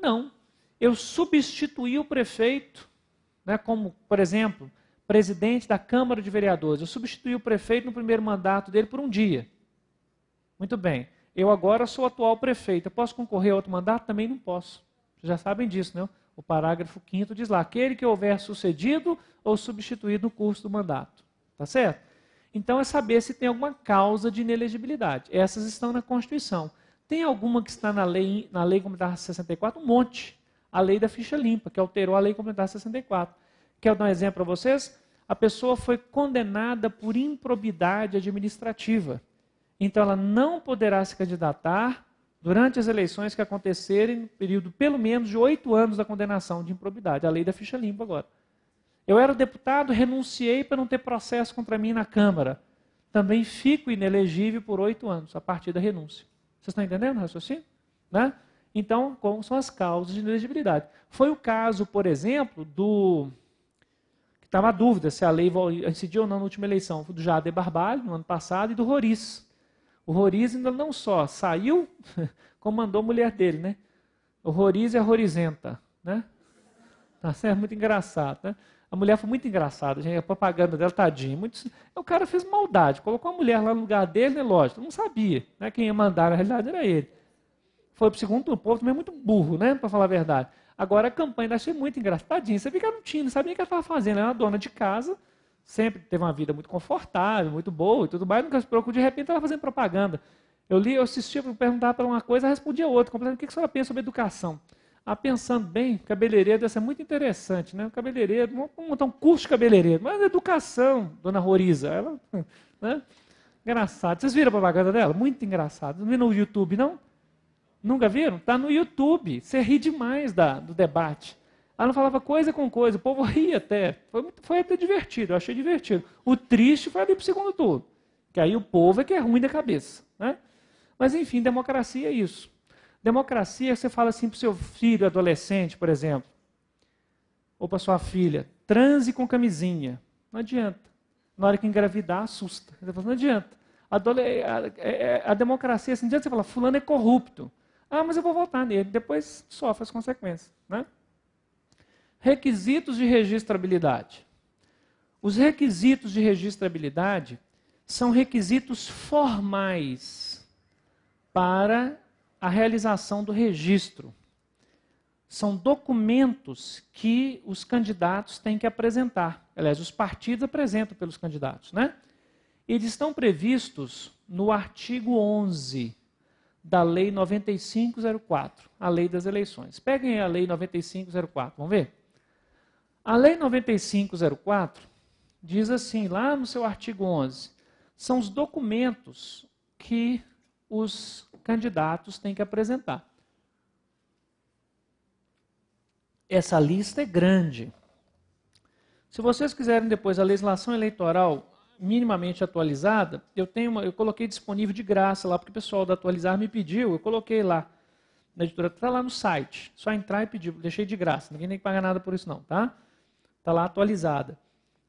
Não. Eu substituí o prefeito, né, como, por exemplo, presidente da Câmara de Vereadores. Eu substituí o prefeito no primeiro mandato dele por um dia. Muito bem. Eu agora sou atual prefeito. Eu posso concorrer a outro mandato? Também não posso. Vocês já sabem disso, não? Né? O parágrafo 5 diz lá: aquele que houver sucedido ou substituído no curso do mandato. Tá certo? Então é saber se tem alguma causa de inelegibilidade. Essas estão na Constituição. Tem alguma que está na lei, na lei complementar 64? Um monte. A lei da ficha limpa, que alterou a lei complementar 64. Quero dar um exemplo para vocês? A pessoa foi condenada por improbidade administrativa. Então ela não poderá se candidatar durante as eleições que acontecerem no período pelo menos de oito anos da condenação de improbidade, a lei da ficha limpa agora. Eu era deputado, renunciei para não ter processo contra mim na Câmara. Também fico inelegível por oito anos, a partir da renúncia. Vocês estão entendendo o raciocínio? Né? Então, como são as causas de inelegibilidade? Foi o caso, por exemplo, do Estava a dúvida se a lei incidiu ou não na última eleição do Jader Barbalho, no ano passado, e do Roriz. O Roriz ainda não só saiu, como mandou a mulher dele, né? O Roriz é a Rorizenta, né? Tá certo? Muito engraçado, né? A mulher foi muito engraçada, gente. A propaganda dela, tadinha. muito O cara fez maldade, colocou a mulher lá no lugar dele, né? Lógico, não sabia né? quem ia mandar, na realidade era ele. Foi para o segundo povo, também é muito burro, né? Para falar a verdade. Agora, a campanha deve achei muito engraçadinha. Você fica no time, não sabia o que ela estava fazendo. Ela era é dona de casa, sempre teve uma vida muito confortável, muito boa e tudo mais, nunca se preocupou. De repente, ela fazendo propaganda. Eu li, eu assistia, eu perguntava para uma coisa, respondia outra. Completamente, o que, que a senhora pensa sobre educação? Ah, pensando bem, cabeleireiro deve ser muito interessante, né? Cabeleireiro, vamos montar um curso de cabeleireiro. Mas educação, dona Roriza, ela, né? Engraçado. Vocês viram a propaganda dela? Muito engraçado. Não vi no YouTube, não? Nunca viram? Está no YouTube. Você ri demais da, do debate. Ela não falava coisa com coisa, o povo ria até. Foi, foi até divertido, eu achei divertido. O triste foi ali para o segundo turno. Que aí o povo é que é ruim da cabeça. Né? Mas enfim, democracia é isso. Democracia, você fala assim para o seu filho adolescente, por exemplo, ou para sua filha, transe com camisinha. Não adianta. Na hora que engravidar, assusta. Não adianta. A, a, é, a, é, a democracia, assim, não adianta você falar, fulano é corrupto. Ah, mas eu vou votar nele, depois sofre as consequências. Né? Requisitos de registrabilidade. Os requisitos de registrabilidade são requisitos formais para a realização do registro. São documentos que os candidatos têm que apresentar. Aliás, os partidos apresentam pelos candidatos, né? Eles estão previstos no artigo 11 da Lei 9504, a Lei das Eleições. Peguem a Lei 9504, vamos ver? A Lei 9504 diz assim, lá no seu artigo 11, são os documentos que os candidatos têm que apresentar. Essa lista é grande. Se vocês quiserem depois a legislação eleitoral minimamente atualizada, eu tenho uma, eu coloquei disponível de graça lá, porque o pessoal da Atualizar me pediu, eu coloquei lá na editora, está lá no site, só entrar e pedir, deixei de graça, ninguém tem que pagar nada por isso não, tá? Está lá atualizada.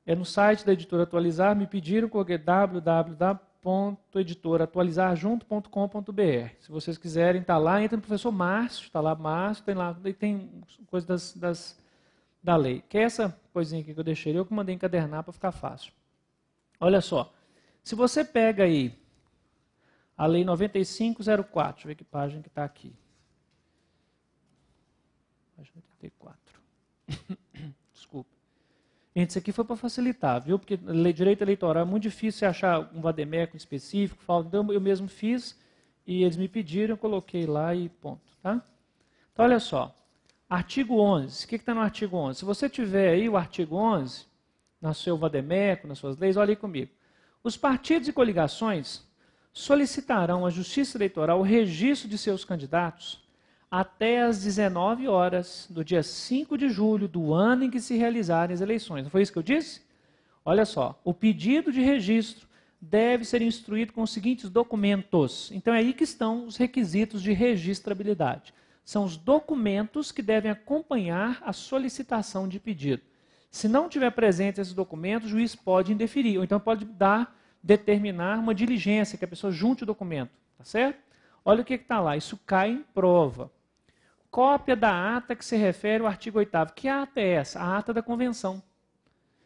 É no site da editora Atualizar, me pediram, coloquei www.editoratualizarjunto.com.br. Se vocês quiserem, está lá, entra no professor Márcio, está lá Márcio, tem lá, tem coisa das, das da lei. Que é essa coisinha aqui que eu deixei, eu que mandei encadernar para ficar fácil. Olha só. Se você pega aí a Lei 9504, deixa eu ver que página que está aqui. Página 84. Desculpa. Gente, isso aqui foi para facilitar, viu? Porque direito eleitoral é muito difícil você achar um vademeco específico. Então, eu mesmo fiz e eles me pediram, eu coloquei lá e ponto, tá? Então, olha só. Artigo 11. O que está no artigo 11? Se você tiver aí o artigo 11, na seu vademeco, nas suas leis, olhe comigo. Os partidos e coligações solicitarão à Justiça Eleitoral o registro de seus candidatos até às 19 horas do dia 5 de julho do ano em que se realizarem as eleições. Não foi isso que eu disse? Olha só, o pedido de registro deve ser instruído com os seguintes documentos. Então é aí que estão os requisitos de registrabilidade. São os documentos que devem acompanhar a solicitação de pedido. Se não tiver presente esses documentos, o juiz pode indeferir, ou então pode dar, determinar uma diligência, que a pessoa junte o documento, tá certo? Olha o que está lá, isso cai em prova. Cópia da ata que se refere ao artigo 8 Que ata é essa? A ata da convenção.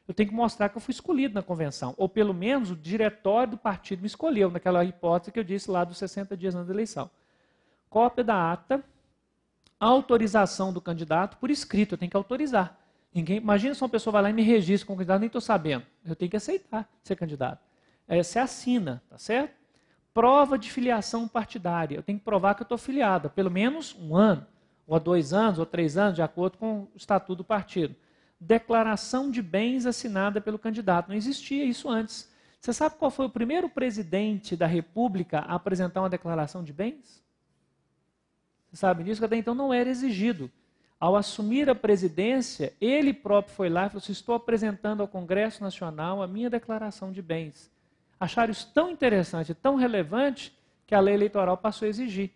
Eu tenho que mostrar que eu fui escolhido na convenção, ou pelo menos o diretório do partido me escolheu, naquela hipótese que eu disse lá dos 60 dias antes da eleição. Cópia da ata, autorização do candidato por escrito, eu tenho que autorizar. Ninguém, imagina se uma pessoa vai lá e me registra como candidato, nem estou sabendo. Eu tenho que aceitar ser candidato. É, você assina, tá certo? Prova de filiação partidária. Eu tenho que provar que eu estou filiado, pelo menos um ano, ou dois anos, ou três anos, de acordo com o estatuto do partido. Declaração de bens assinada pelo candidato. Não existia isso antes. Você sabe qual foi o primeiro presidente da República a apresentar uma declaração de bens? Você sabe disso? Que até então não era exigido ao assumir a presidência, ele próprio foi lá e falou assim, Estou apresentando ao Congresso Nacional a minha declaração de bens. Acharam isso tão interessante, tão relevante, que a lei eleitoral passou a exigir.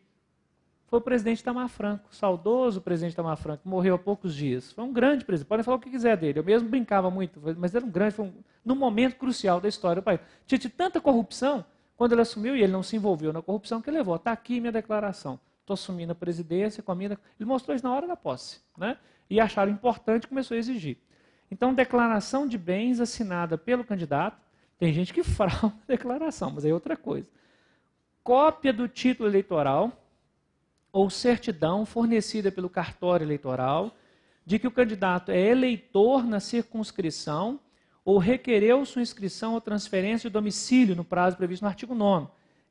Foi o presidente Tamar Franco, saudoso presidente Tamar Franco, morreu há poucos dias. Foi um grande presidente, podem falar o que quiser dele. Eu mesmo brincava muito, mas era um grande, foi um, num momento crucial da história do país. Tinha tanta corrupção, quando ele assumiu e ele não se envolveu na corrupção, que levou: Está aqui minha declaração estou assumindo a presidência com a minha. Ele mostrou isso na hora da posse, né? E acharam importante e começou a exigir. Então, declaração de bens assinada pelo candidato. Tem gente que frauda a declaração, mas aí é outra coisa. Cópia do título eleitoral ou certidão fornecida pelo cartório eleitoral de que o candidato é eleitor na circunscrição ou requereu sua inscrição ou transferência de domicílio no prazo previsto no artigo 9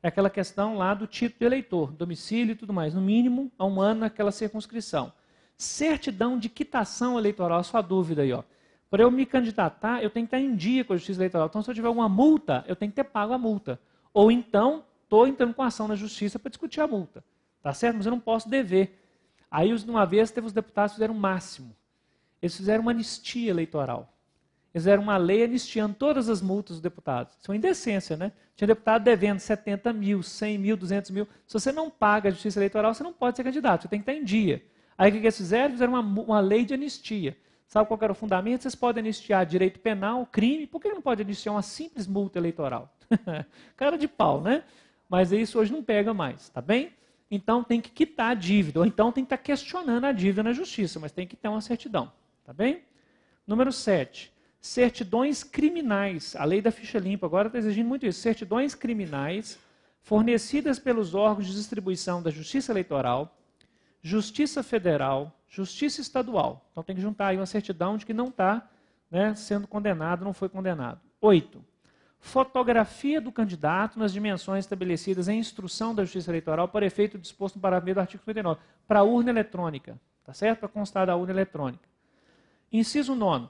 é aquela questão lá do título eleitor, domicílio e tudo mais, no mínimo há um ano naquela circunscrição. Certidão de quitação eleitoral, a sua dúvida aí, ó. Para eu me candidatar, eu tenho que estar em dia com a justiça eleitoral. Então, se eu tiver alguma multa, eu tenho que ter pago a multa. Ou então, estou entrando com ação na justiça para discutir a multa. Tá certo? Mas eu não posso dever. Aí, de uma vez, teve os deputados que fizeram o máximo. Eles fizeram uma anistia eleitoral. Eles fizeram uma lei anistiando todas as multas dos deputados. Isso é uma indecência, né? Tinha deputado devendo 70 mil, 100 mil, 200 mil. Se você não paga a justiça eleitoral, você não pode ser candidato, você tem que estar em dia. Aí o que eles fizeram? Fizeram uma, uma lei de anistia. Sabe qual era o fundamento? Vocês podem anistiar direito penal, crime, por que não pode anistiar uma simples multa eleitoral? Cara de pau, né? Mas isso hoje não pega mais, tá bem? Então tem que quitar a dívida, ou então tem que estar questionando a dívida na justiça, mas tem que ter uma certidão, tá bem? Número 7 certidões criminais. A lei da ficha limpa agora está exigindo muito isso. Certidões criminais fornecidas pelos órgãos de distribuição da Justiça Eleitoral, Justiça Federal, Justiça Estadual. Então tem que juntar aí uma certidão de que não está né, sendo condenado, não foi condenado. Oito. Fotografia do candidato nas dimensões estabelecidas em instrução da Justiça Eleitoral para efeito disposto no parágrafo do artigo 59. Para a urna eletrônica, tá certo? Para constar da urna eletrônica. Inciso 9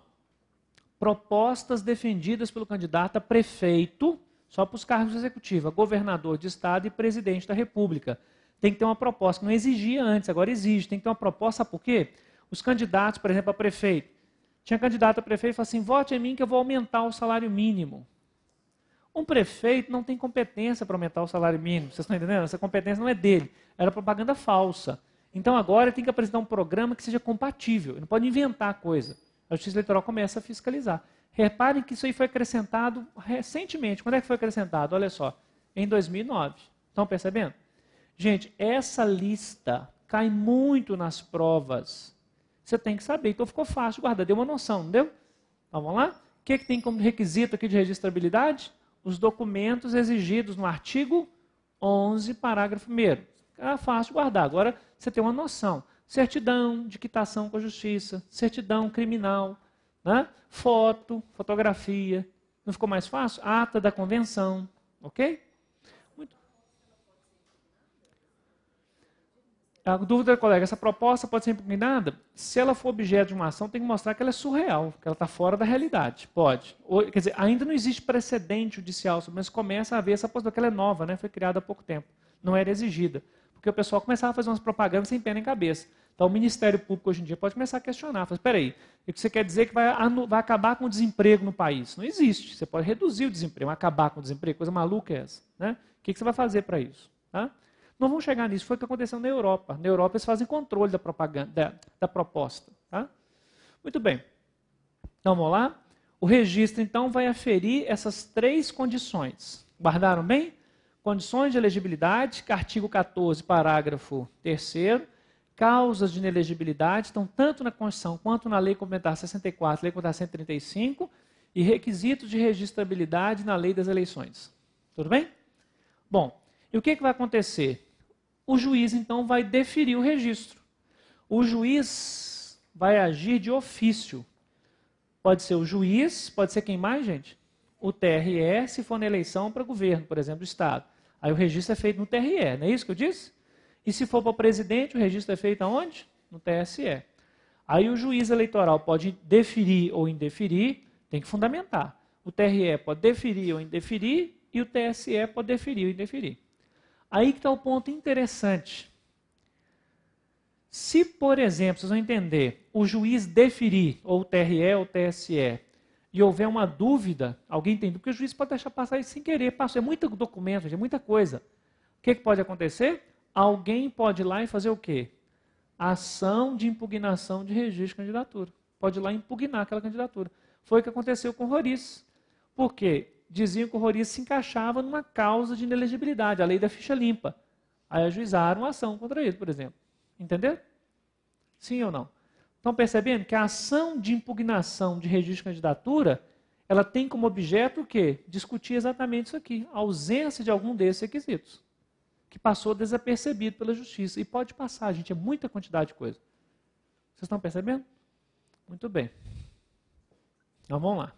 propostas defendidas pelo candidato a prefeito, só para os cargos executivos, governador de estado e presidente da República. Tem que ter uma proposta, não exigia antes, agora exige. Tem que ter uma proposta, sabe por quê? Os candidatos, por exemplo, a prefeito. Tinha candidato a prefeito e falou assim: vote em mim que eu vou aumentar o salário mínimo. Um prefeito não tem competência para aumentar o salário mínimo, vocês estão entendendo? Essa competência não é dele, era propaganda falsa. Então agora ele tem que apresentar um programa que seja compatível, ele não pode inventar coisa. A Justiça Eleitoral começa a fiscalizar. Reparem que isso aí foi acrescentado recentemente. Quando é que foi acrescentado? Olha só, em 2009. Estão percebendo? Gente, essa lista cai muito nas provas. Você tem que saber. Então ficou fácil guardar. Deu uma noção, não deu? Então, vamos lá? O que, é que tem como requisito aqui de registrabilidade? Os documentos exigidos no artigo 11, parágrafo 1. Fica fácil guardar. Agora você tem uma noção. Certidão de quitação com a justiça, certidão criminal, né? foto, fotografia. Não ficou mais fácil? Ata da convenção, ok? Muito. A dúvida, colega, essa proposta pode ser impugnada? Se ela for objeto de uma ação, tem que mostrar que ela é surreal, que ela está fora da realidade. Pode. Ou, quer dizer, ainda não existe precedente judicial, mas começa a haver essa possibilidade, que ela é nova, né? foi criada há pouco tempo, não era exigida porque o pessoal começava a fazer umas propagandas sem pena nem cabeça. Então o Ministério Público hoje em dia pode começar a questionar. fazer: espera assim, aí, o que você quer dizer que vai, vai, acabar com o desemprego no país? Não existe. Você pode reduzir o desemprego, acabar com o desemprego, coisa maluca é essa. Né? O que, você vai fazer para isso? Tá? Não vão chegar nisso. Foi o que aconteceu na Europa. Na Europa eles fazem controle da, propaganda, da, da proposta. Tá? Muito bem. Então vamos lá. O registro, então, vai aferir essas três condições. Guardaram bem? Condições de elegibilidade, é artigo 14, parágrafo 3 causas de inelegibilidade estão tanto na Constituição quanto na Lei Complementar 64, Lei Complementar 135 e requisitos de registrabilidade na Lei das Eleições. Tudo bem? Bom, e o que, é que vai acontecer? O juiz, então, vai deferir o registro. O juiz vai agir de ofício. Pode ser o juiz, pode ser quem mais, gente? O TRE, se for na eleição para governo, por exemplo, Estado. Aí o registro é feito no TRE, não é isso que eu disse? E se for para o presidente, o registro é feito aonde? No TSE. Aí o juiz eleitoral pode deferir ou indeferir, tem que fundamentar. O TRE pode deferir ou indeferir e o TSE pode deferir ou indeferir. Aí que está o ponto interessante. Se, por exemplo, vocês vão entender, o juiz deferir, ou o TRE ou o TSE, e houver uma dúvida, alguém tem dúvida, porque o juiz pode deixar passar isso sem querer, Passa, é muito documento, é muita coisa. O que, que pode acontecer? Alguém pode ir lá e fazer o quê? Ação de impugnação de registro de candidatura. Pode ir lá impugnar aquela candidatura. Foi o que aconteceu com o Roriz. Por quê? Diziam que o Roriz se encaixava numa causa de inelegibilidade, a lei da ficha limpa. Aí ajuizaram a ação contra ele, por exemplo. Entendeu? Sim ou não? Estão percebendo que a ação de impugnação de registro de candidatura, ela tem como objeto o quê? Discutir exatamente isso aqui, a ausência de algum desses requisitos, que passou desapercebido pela justiça. E pode passar, gente, é muita quantidade de coisa. Vocês estão percebendo? Muito bem. Então vamos lá.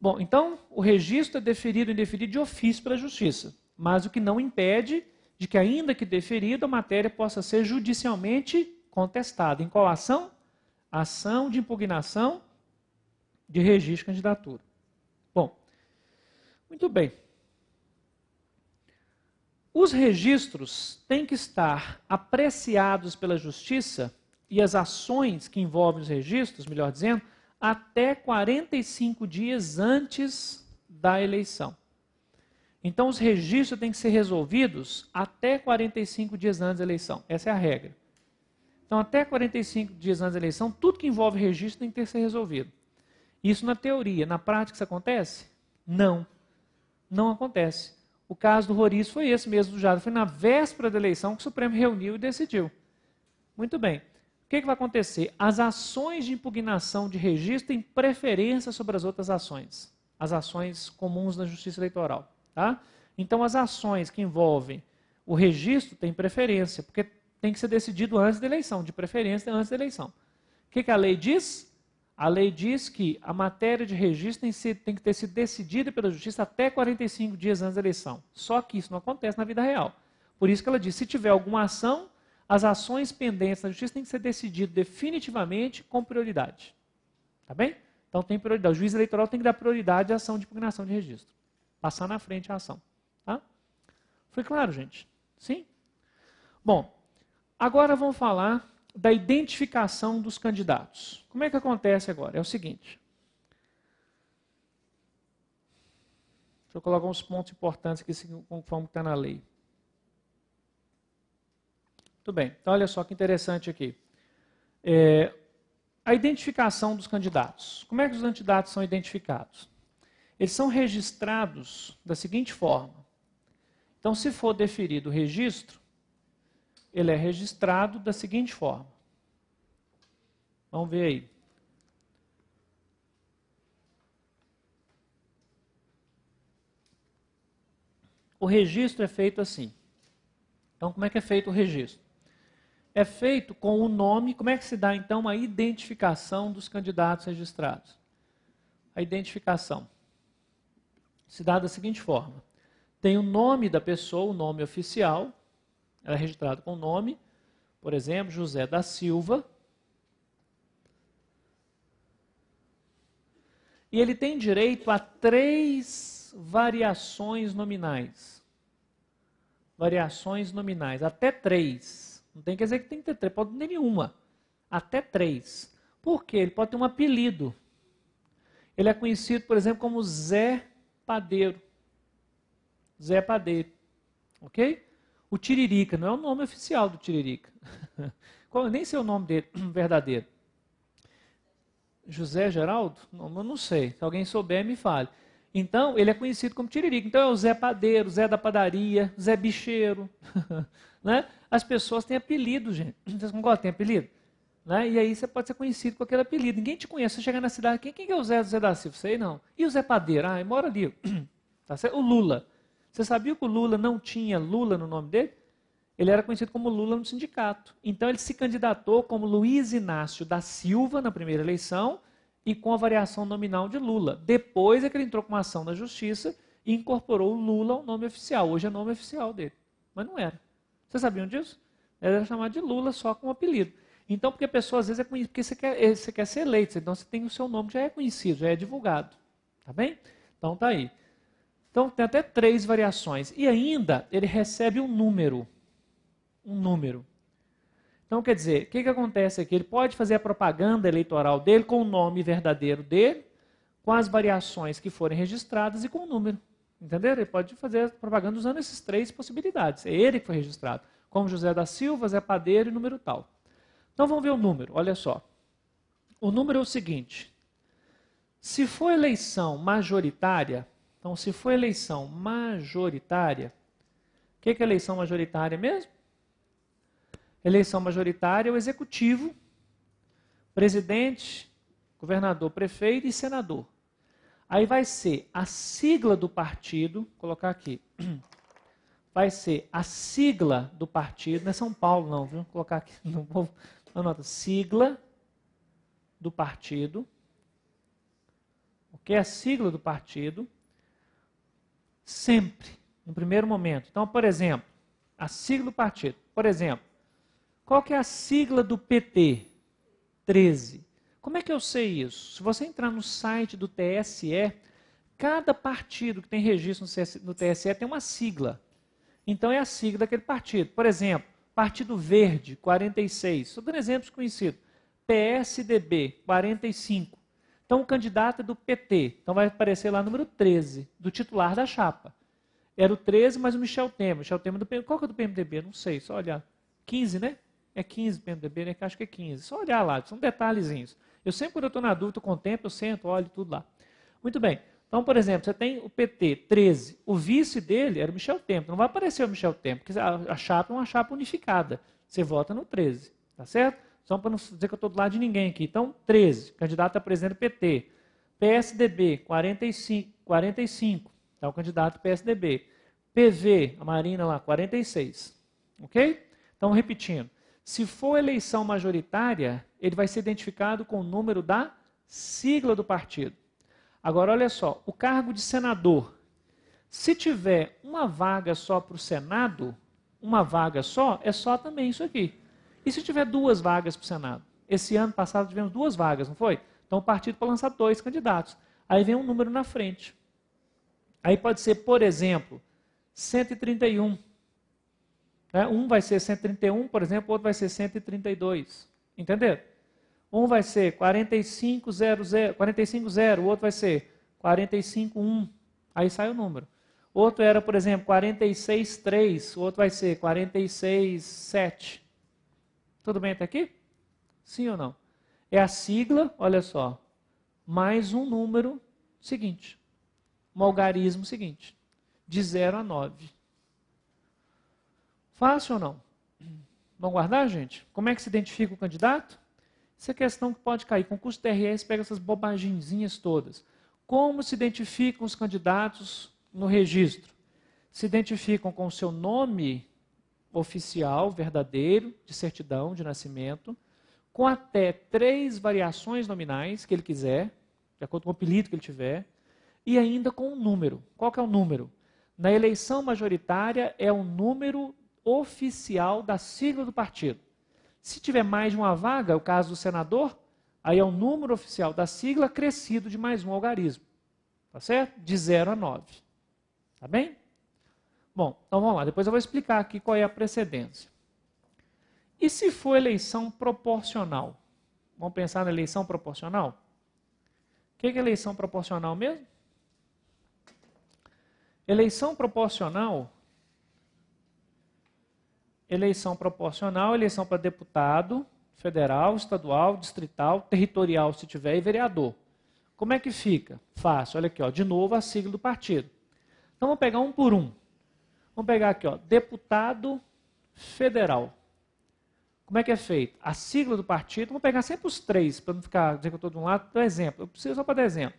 Bom, então o registro é deferido e indeferido de ofício pela justiça, mas o que não impede de que, ainda que deferido, a matéria possa ser judicialmente contestado. ação? ação de impugnação de registro de candidatura. Bom, muito bem. Os registros têm que estar apreciados pela justiça e as ações que envolvem os registros, melhor dizendo, até 45 dias antes da eleição. Então, os registros têm que ser resolvidos até 45 dias antes da eleição. Essa é a regra. Então, até 45 dias antes da eleição, tudo que envolve registro tem que ter ser resolvido. Isso na teoria. Na prática, isso acontece? Não. Não acontece. O caso do Roriz foi esse mesmo do Jado. Foi na véspera da eleição que o Supremo reuniu e decidiu. Muito bem. O que, é que vai acontecer? As ações de impugnação de registro têm preferência sobre as outras ações. As ações comuns na justiça eleitoral. Tá? Então, as ações que envolvem o registro têm preferência, porque tem que ser decidido antes da eleição, de preferência antes da eleição. O que, que a lei diz? A lei diz que a matéria de registro tem, que ter sido decidida pela justiça até 45 dias antes da eleição. Só que isso não acontece na vida real. Por isso que ela diz, se tiver alguma ação, as ações pendentes na justiça têm que ser decididas definitivamente com prioridade. Tá bem? Então tem prioridade. O juiz eleitoral tem que dar prioridade à ação de impugnação de registro. Passar na frente a ação. Tá? Foi claro, gente? Sim? Bom, Agora vamos falar da identificação dos candidatos. Como é que acontece agora? É o seguinte. Deixa eu colocar uns pontos importantes aqui conforme está na lei. Muito bem. Então, olha só que interessante aqui. É, a identificação dos candidatos. Como é que os candidatos são identificados? Eles são registrados da seguinte forma. Então, se for deferido o registro, ele é registrado da seguinte forma. Vamos ver aí. O registro é feito assim. Então, como é que é feito o registro? É feito com o nome. Como é que se dá, então, a identificação dos candidatos registrados? A identificação se dá da seguinte forma: tem o nome da pessoa, o nome oficial, era registrado com o nome, por exemplo, José da Silva. E ele tem direito a três variações nominais. Variações nominais, até três. Não tem que dizer que tem que ter três, pode ter nenhuma. Até três. Por quê? Ele pode ter um apelido. Ele é conhecido, por exemplo, como Zé Padeiro. Zé Padeiro. Ok? O Tiririca, não é o nome oficial do Tiririca. Qual, nem sei o nome dele, verdadeiro. José Geraldo? Não, eu não sei. Se alguém souber, me fale. Então, ele é conhecido como Tiririca. Então, é o Zé Padeiro, Zé da Padaria, Zé Bicheiro. né? As pessoas têm apelido, gente. Vocês concordam? Tem apelido? Né? E aí você pode ser conhecido com aquele apelido. Ninguém te conhece. Você chega na cidade, quem, quem é o Zé, Zé da Silva? Sei não. E o Zé Padeiro? Ah, mora ali. tá certo? O Lula. Você sabia que o Lula não tinha Lula no nome dele? Ele era conhecido como Lula no sindicato. Então ele se candidatou como Luiz Inácio da Silva na primeira eleição e com a variação nominal de Lula. Depois é que ele entrou com uma ação na justiça e incorporou o Lula ao nome oficial. Hoje é nome oficial dele, mas não era. Vocês sabiam disso? Ele era chamado de Lula só com um apelido. Então, porque a pessoa às vezes é conhecida, porque você quer, eh, você quer ser eleito, então você tem o seu nome que já é conhecido, já é divulgado. Tá bem? Então tá aí. Então tem até três variações. E ainda ele recebe um número. Um número. Então quer dizer, o que, que acontece aqui? Ele pode fazer a propaganda eleitoral dele com o nome verdadeiro dele, com as variações que forem registradas e com o número. Entenderam? Ele pode fazer a propaganda usando essas três possibilidades. É ele que foi registrado. Como José da Silva, Zé Padeiro e número tal. Então vamos ver o número, olha só. O número é o seguinte: se for eleição majoritária, então, se for eleição majoritária, o que, é eleição majoritária mesmo? Eleição majoritária, é o executivo, presidente, governador, prefeito e senador. Aí vai ser a sigla do partido, colocar aqui. Vai ser a sigla do partido, não é São Paulo não, viu? Vou colocar aqui, não povo. anota, sigla do partido. O que é a sigla do partido? Sempre, no primeiro momento. Então, por exemplo, a sigla do partido. Por exemplo, qual que é a sigla do PT? 13. Como é que eu sei isso? Se você entrar no site do TSE, cada partido que tem registro no TSE tem uma sigla. Então é a sigla daquele partido. Por exemplo, Partido Verde, 46. Estou dando exemplos conhecidos. PSDB, 45. Então, o candidato é do PT. Então, vai aparecer lá número 13, do titular da chapa. Era o 13 mas o Michel Temer. Michel Temer é do PMDB. Qual que é do PMDB? Não sei, só olhar. 15, né? É 15 PMDB, né? Acho que é 15. Só olhar lá, são detalhezinhos. Eu sempre, quando eu estou na dúvida, com o tempo, eu sento, olho tudo lá. Muito bem. Então, por exemplo, você tem o PT 13. O vice dele era o Michel Temer. Não vai aparecer o Michel Temer, porque a chapa é uma chapa unificada. Você vota no 13, tá certo? Só para não dizer que eu estou do lado de ninguém aqui. Então, 13, candidato a presidente do PT. PSDB, 45, 45. Está o candidato PSDB. PV, a Marina lá, 46. Ok? Então, repetindo. Se for eleição majoritária, ele vai ser identificado com o número da sigla do partido. Agora, olha só, o cargo de senador. Se tiver uma vaga só para o Senado, uma vaga só, é só também isso aqui. E se tiver duas vagas para o Senado? Esse ano passado tivemos duas vagas, não foi? Então o partido pode lançar dois candidatos. Aí vem um número na frente. Aí pode ser, por exemplo, 131. Né? Um vai ser 131, por exemplo, outro vai ser 132. Entendeu? Um vai ser 45.0, o outro vai ser 45.1. Aí sai o número. Outro era, por exemplo, 46.3, o outro vai ser 46.7. Tudo bem até aqui? Sim ou não? É a sigla, olha só, mais um número seguinte. Um algarismo seguinte. De 0 a 9. Fácil ou não? Vamos guardar, gente? Como é que se identifica o candidato? Essa é questão que pode cair. Concurso TRS pega essas bobaginzinhas todas. Como se identificam os candidatos no registro? Se identificam com o seu nome oficial, verdadeiro, de certidão de nascimento, com até três variações nominais que ele quiser, de acordo com o apelido que ele tiver, e ainda com um número. Qual que é o número? Na eleição majoritária é o número oficial da sigla do partido. Se tiver mais de uma vaga, o caso do senador, aí é o número oficial da sigla crescido de mais um algarismo. Tá certo? De 0 a 9. Tá bem? Bom, então vamos lá, depois eu vou explicar aqui qual é a precedência. E se for eleição proporcional? Vamos pensar na eleição proporcional? O que é eleição proporcional mesmo? Eleição proporcional. Eleição proporcional, eleição para deputado, federal, estadual, distrital, territorial, se tiver, e vereador. Como é que fica? Fácil, olha aqui, ó, de novo a sigla do partido. Então vamos pegar um por um. Vamos pegar aqui, ó, deputado federal. Como é que é feito? A sigla do partido, Vamos pegar sempre os três, para não ficar dizer que eu estou de um lado, do exemplo. Eu preciso só para dar exemplo.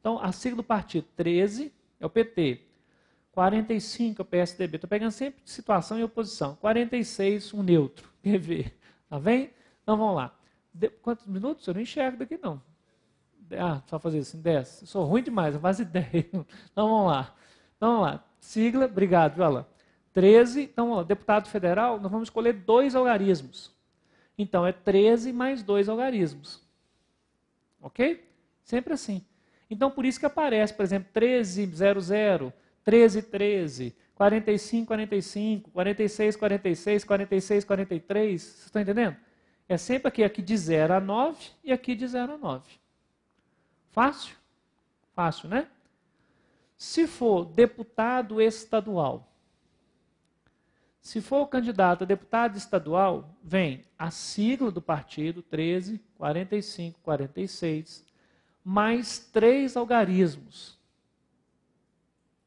Então, a sigla do partido, 13, é o PT. 45 é o PSDB. Estou pegando sempre situação e oposição. 46, um neutro, PV. Tá bem? Então vamos lá. De... Quantos minutos? Eu não enxergo daqui não. Ah, só fazer assim, 10. Eu sou ruim demais, eu faço ideia. Então vamos lá. Então vamos lá sigla, obrigado, olha lá. 13, então, ó, deputado federal, nós vamos escolher dois algarismos. Então, é 13 mais dois algarismos. Ok? Sempre assim. Então, por isso que aparece, por exemplo, 1300, 1313, 45, 45, 46, 46, 46, 43. Vocês estão entendendo? É sempre aqui, aqui de 0 a 9 e aqui de 0 a 9. Fácil? Fácil, né? Se for deputado estadual, se for candidato a deputado estadual, vem a sigla do partido, 13, 45, 46, mais três algarismos.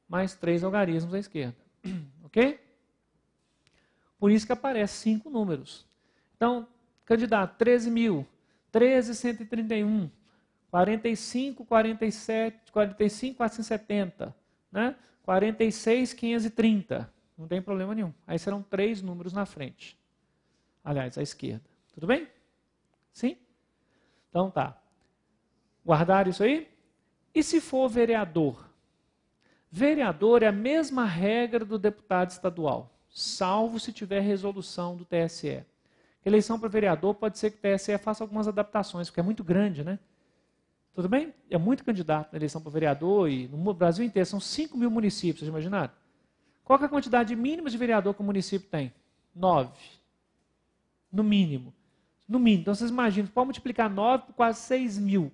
Mais três algarismos à esquerda. ok? Por isso que aparece cinco números. Então, candidato 13.000, mil, 13.131, 45, 47, 45, 470, né? 46, 530. Não tem problema nenhum. Aí serão três números na frente. Aliás, à esquerda. Tudo bem? Sim? Então tá. Guardar isso aí? E se for vereador? Vereador é a mesma regra do deputado estadual, salvo se tiver resolução do TSE. Eleição para vereador pode ser que o TSE faça algumas adaptações, porque é muito grande, né? Tudo bem? É muito candidato na eleição para vereador e no Brasil inteiro são 5 mil municípios, vocês imaginaram? Qual é a quantidade mínima de vereador que o município tem? Nove. No mínimo. No mínimo. Então vocês imaginam, pode multiplicar nove por quase 6 mil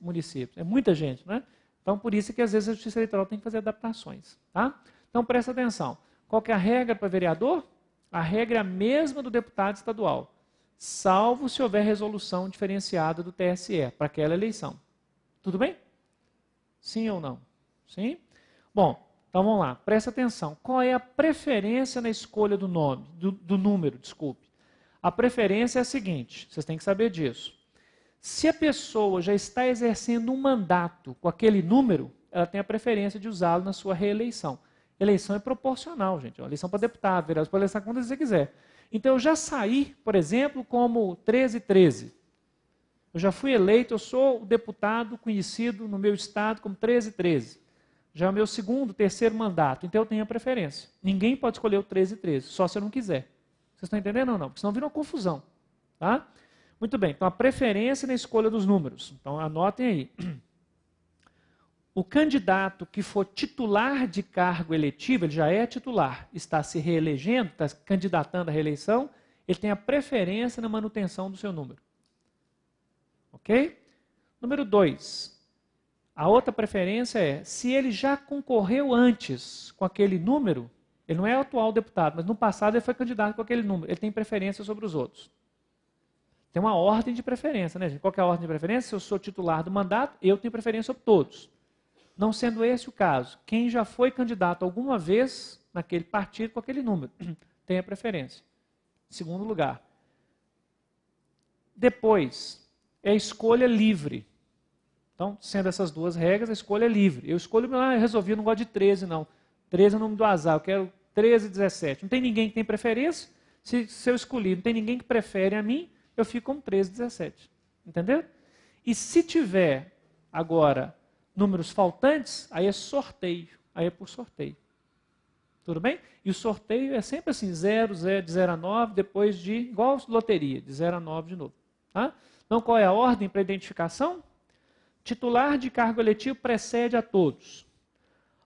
municípios. É muita gente, né? Então por isso é que às vezes a justiça eleitoral tem que fazer adaptações. Tá? Então presta atenção. Qual é a regra para vereador? A regra é a mesma do deputado estadual, salvo se houver resolução diferenciada do TSE para aquela eleição. Tudo bem? Sim ou não? Sim? Bom, então vamos lá, presta atenção. Qual é a preferência na escolha do nome, do, do número, desculpe? A preferência é a seguinte, vocês têm que saber disso. Se a pessoa já está exercendo um mandato com aquele número, ela tem a preferência de usá-lo na sua reeleição. Eleição é proporcional, gente. É uma eleição para deputado, vereador, para eleição quando você quiser. Então, eu já saí, por exemplo, como 1313. Eu já fui eleito, eu sou o deputado conhecido no meu estado como 1313. Já é o meu segundo, terceiro mandato, então eu tenho a preferência. Ninguém pode escolher o 1313, só se eu não quiser. Vocês estão entendendo ou não? Porque senão vira uma confusão. Tá? Muito bem, então a preferência na escolha dos números. Então anotem aí. O candidato que for titular de cargo eletivo, ele já é titular, está se reelegendo, está candidatando à reeleição, ele tem a preferência na manutenção do seu número. Ok? Número 2. A outra preferência é, se ele já concorreu antes com aquele número, ele não é atual deputado, mas no passado ele foi candidato com aquele número, ele tem preferência sobre os outros. Tem uma ordem de preferência, né, gente? Qual é a ordem de preferência? Se eu sou titular do mandato, eu tenho preferência sobre todos. Não sendo esse o caso, quem já foi candidato alguma vez naquele partido com aquele número, tem a preferência. Segundo lugar. Depois, é escolha livre. Então, sendo essas duas regras, a escolha é livre. Eu escolho, ah, eu resolvi, eu não gosto de 13, não. 13 é o número do azar, eu quero 13, 17. Não tem ninguém que tem preferência. Se, se eu escolhi, não tem ninguém que prefere a mim, eu fico com 13, 17. Entendeu? E se tiver, agora, números faltantes, aí é sorteio. Aí é por sorteio. Tudo bem? E o sorteio é sempre assim, 0, 0, de 0 a 9, depois de, igual loteria, de 0 a 9 de novo. Tá? Então, qual é a ordem para identificação? Titular de cargo eletivo precede a todos.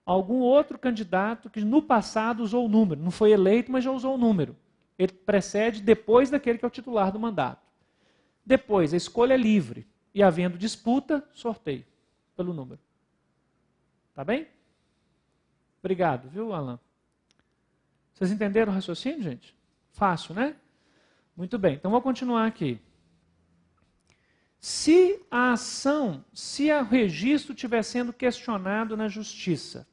Algum outro candidato que no passado usou o número, não foi eleito, mas já usou o número. Ele precede depois daquele que é o titular do mandato. Depois, a escolha é livre. E havendo disputa, sorteio pelo número. Tá bem? Obrigado, viu, Alan? Vocês entenderam o raciocínio, gente? Fácil, né? Muito bem, então vou continuar aqui. Se a ação, se o registro estiver sendo questionado na justiça,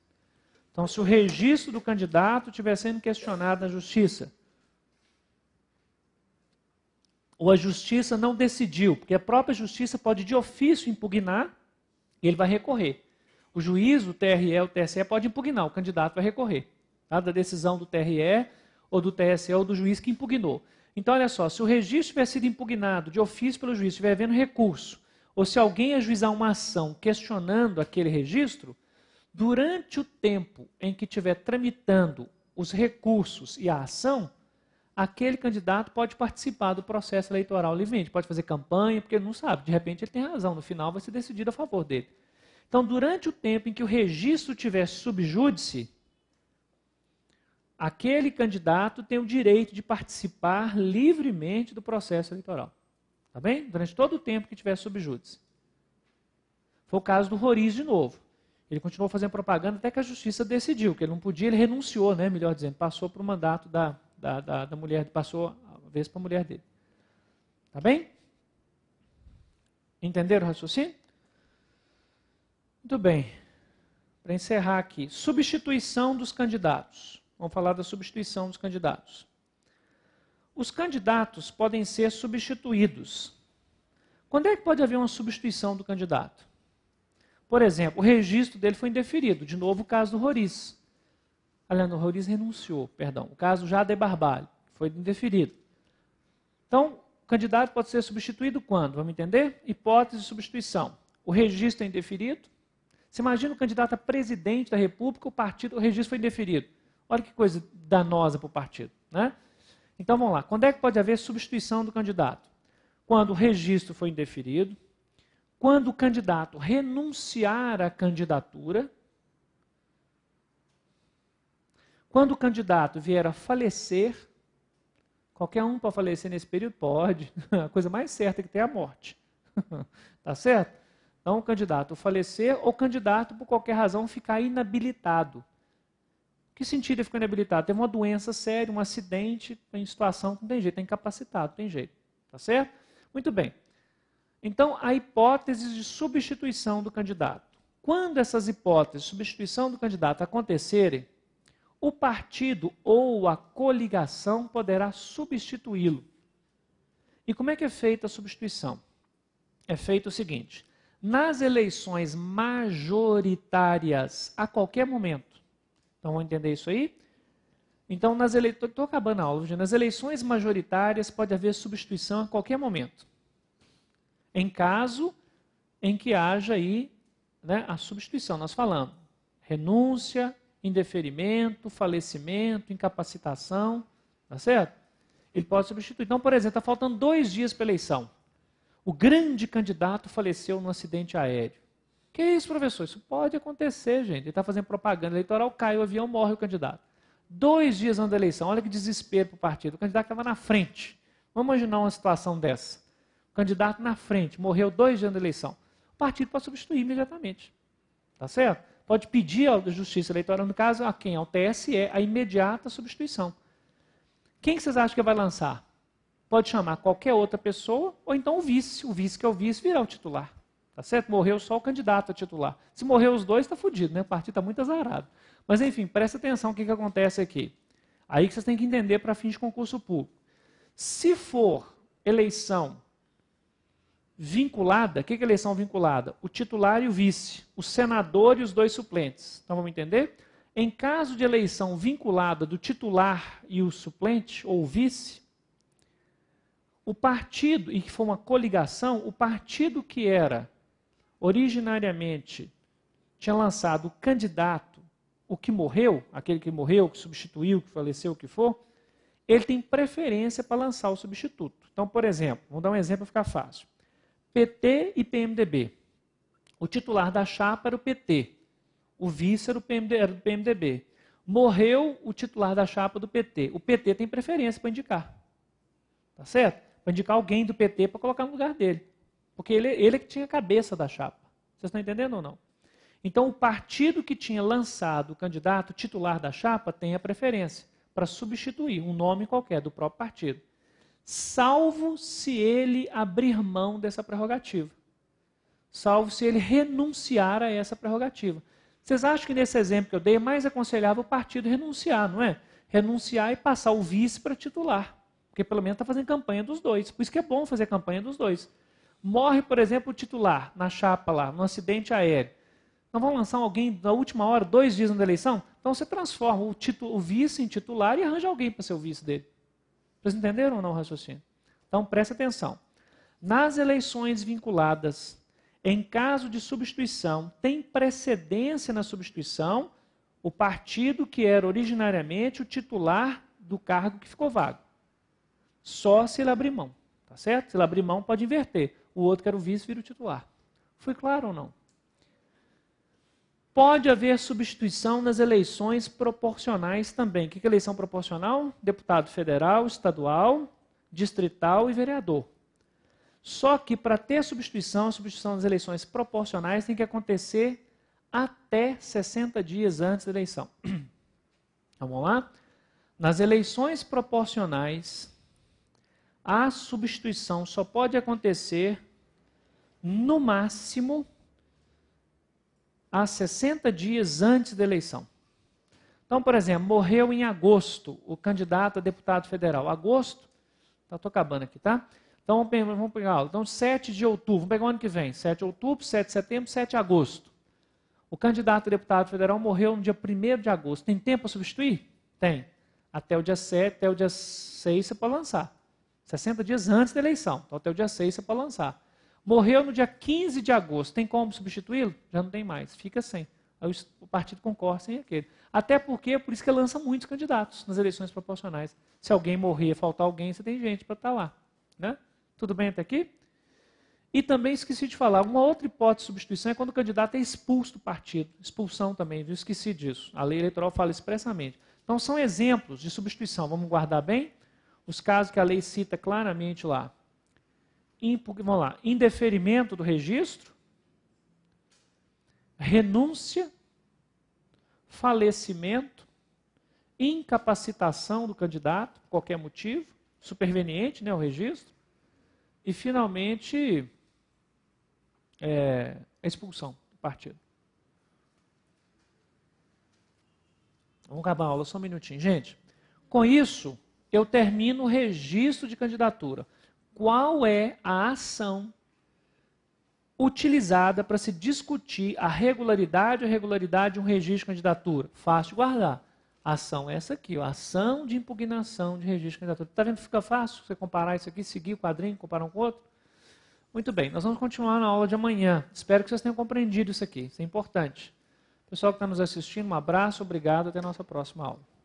então se o registro do candidato estiver sendo questionado na justiça, ou a justiça não decidiu, porque a própria justiça pode de ofício impugnar e ele vai recorrer. O juiz, o TRE, o TSE pode impugnar, o candidato vai recorrer. Tá? Da decisão do TRE, ou do TSE, ou do juiz que impugnou. Então, olha só, se o registro tiver sido impugnado de ofício pelo juiz, estiver havendo recurso, ou se alguém ajuizar uma ação questionando aquele registro, durante o tempo em que estiver tramitando os recursos e a ação, aquele candidato pode participar do processo eleitoral livremente, pode fazer campanha, porque ele não sabe, de repente ele tem razão, no final vai ser decidido a favor dele. Então, durante o tempo em que o registro tiver subjúdice, aquele candidato tem o direito de participar livremente do processo eleitoral. Tá bem? Durante todo o tempo que tiver sob júdice. Foi o caso do Roriz de novo. Ele continuou fazendo propaganda até que a justiça decidiu que ele não podia, ele renunciou, né, melhor dizendo, passou para o mandato da, da, da, da mulher, passou a vez para a mulher dele. Tá bem? Entenderam o raciocínio? Muito bem. Para encerrar aqui, substituição dos candidatos. Vamos falar da substituição dos candidatos. Os candidatos podem ser substituídos. Quando é que pode haver uma substituição do candidato? Por exemplo, o registro dele foi indeferido. De novo, o caso do Roriz. Aliás, o Roriz renunciou, perdão. O caso já de Barbalho foi indeferido. Então, o candidato pode ser substituído quando? Vamos entender? Hipótese de substituição. O registro é indeferido. Você imagina o candidato a presidente da República, o partido, o registro foi indeferido. Olha que coisa danosa para o partido. Né? Então vamos lá. Quando é que pode haver substituição do candidato? Quando o registro foi indeferido, quando o candidato renunciar à candidatura, quando o candidato vier a falecer, qualquer um pode falecer nesse período? Pode. A coisa mais certa é que tem é a morte. tá certo? Então, o candidato falecer ou o candidato, por qualquer razão, ficar inabilitado. Que sentido ele ficar inabilitado? Teve uma doença séria, um acidente, tem situação que não tem jeito, tem incapacitado, tem jeito. Tá certo? Muito bem. Então, a hipótese de substituição do candidato. Quando essas hipóteses de substituição do candidato acontecerem, o partido ou a coligação poderá substituí-lo. E como é que é feita a substituição? É feito o seguinte: nas eleições majoritárias, a qualquer momento, então vamos entender isso aí? Então, nas eleições, estou acabando a aula, já. nas eleições majoritárias pode haver substituição a qualquer momento. Em caso em que haja aí né, a substituição, nós falamos. Renúncia, indeferimento, falecimento, incapacitação, tá certo? Ele pode substituir. Então, por exemplo, está faltando dois dias para eleição. O grande candidato faleceu num acidente aéreo. Que isso, professor? Isso pode acontecer, gente. Ele está fazendo propaganda eleitoral, cai o avião, morre o candidato. Dois dias antes da eleição, olha que desespero para o partido. O candidato estava na frente. Vamos imaginar uma situação dessa. O candidato na frente, morreu dois dias antes da eleição. O partido pode substituir imediatamente. Tá certo? Pode pedir à Justiça Eleitoral, no caso, a quem? Ao TSE, a imediata substituição. Quem que vocês acham que vai lançar? Pode chamar qualquer outra pessoa, ou então o vice. O vice que é o vice virá o titular. Tá certo? Morreu só o candidato a titular. Se morrer os dois, está fodido, né? O partido está muito azarado. Mas, enfim, presta atenção o que, que acontece aqui. Aí que vocês têm que entender para fins de concurso público. Se for eleição vinculada, o que, que é eleição vinculada? O titular e o vice, o senador e os dois suplentes. Então vamos entender? Em caso de eleição vinculada do titular e o suplente, ou vice, o partido, e que for uma coligação, o partido que era originariamente tinha lançado o candidato, o que morreu, aquele que morreu, que substituiu, que faleceu, o que for, ele tem preferência para lançar o substituto. Então, por exemplo, vamos dar um exemplo para ficar fácil. PT e PMDB. O titular da chapa era o PT, o vice era, o PMD, era PMDB. Morreu o titular da chapa do PT. O PT tem preferência para indicar. Tá certo? Para indicar alguém do PT para colocar no lugar dele. Porque ele, ele que tinha a cabeça da chapa. Vocês estão entendendo ou não? Então, o partido que tinha lançado o candidato titular da chapa tem a preferência para substituir um nome qualquer do próprio partido, salvo se ele abrir mão dessa prerrogativa, salvo se ele renunciar a essa prerrogativa. Vocês acham que nesse exemplo que eu dei é mais aconselhável o partido renunciar, não é? Renunciar e passar o vice para titular, porque pelo menos está fazendo campanha dos dois. Por isso que é bom fazer campanha dos dois. Morre, por exemplo, o titular na chapa lá, no acidente aéreo. Não vão lançar alguém na última hora, dois dias da eleição? Então você transforma o, o vice em titular e arranja alguém para ser o vice dele. Vocês entenderam ou não o raciocínio? Então preste atenção. Nas eleições vinculadas, em caso de substituição, tem precedência na substituição o partido que era originariamente o titular do cargo que ficou vago. Só se ele abrir mão, tá certo? Se ele abrir mão, pode inverter o outro que era o vice vira o titular. Foi claro ou não? Pode haver substituição nas eleições proporcionais também. O que é eleição proporcional? Deputado federal, estadual, distrital e vereador. Só que para ter substituição, a substituição nas eleições proporcionais tem que acontecer até 60 dias antes da eleição. Vamos lá? Nas eleições proporcionais, a substituição só pode acontecer no máximo, a 60 dias antes da eleição. Então, por exemplo, morreu em agosto o candidato a deputado federal. Agosto, estou tá, acabando aqui, tá? Então, vamos pegar, então, 7 de outubro, vamos pegar o ano que vem, 7 de outubro, 7 de setembro, 7 de agosto. O candidato a deputado federal morreu no dia 1 de agosto. Tem tempo para substituir? Tem. Até o dia 7, até o dia 6 você pode lançar. 60 dias antes da eleição. Então, até o dia 6 você pode lançar. Morreu no dia 15 de agosto. Tem como substituí-lo? Já não tem mais. Fica sem. Aí o partido concorre sem aquele. Até porque, por isso que lança muitos candidatos nas eleições proporcionais. Se alguém morrer, faltar alguém, você tem gente para estar tá lá. Né? Tudo bem até aqui? E também esqueci de falar, uma outra hipótese de substituição é quando o candidato é expulso do partido. Expulsão também, viu? Esqueci disso. A lei eleitoral fala expressamente. Então são exemplos de substituição. Vamos guardar bem os casos que a lei cita claramente lá vamos lá, indeferimento do registro, renúncia, falecimento, incapacitação do candidato, por qualquer motivo, superveniente, né, o registro, e finalmente é, expulsão do partido. Vamos acabar a aula, só um minutinho. Gente, com isso, eu termino o registro de candidatura qual é a ação utilizada para se discutir a regularidade ou irregularidade de um registro de candidatura. Fácil de guardar. A ação é essa aqui, a ação de impugnação de registro de candidatura. Está vendo que fica fácil você comparar isso aqui, seguir o quadrinho, comparar um com o outro? Muito bem, nós vamos continuar na aula de amanhã. Espero que vocês tenham compreendido isso aqui, isso é importante. Pessoal que está nos assistindo, um abraço, obrigado, até a nossa próxima aula.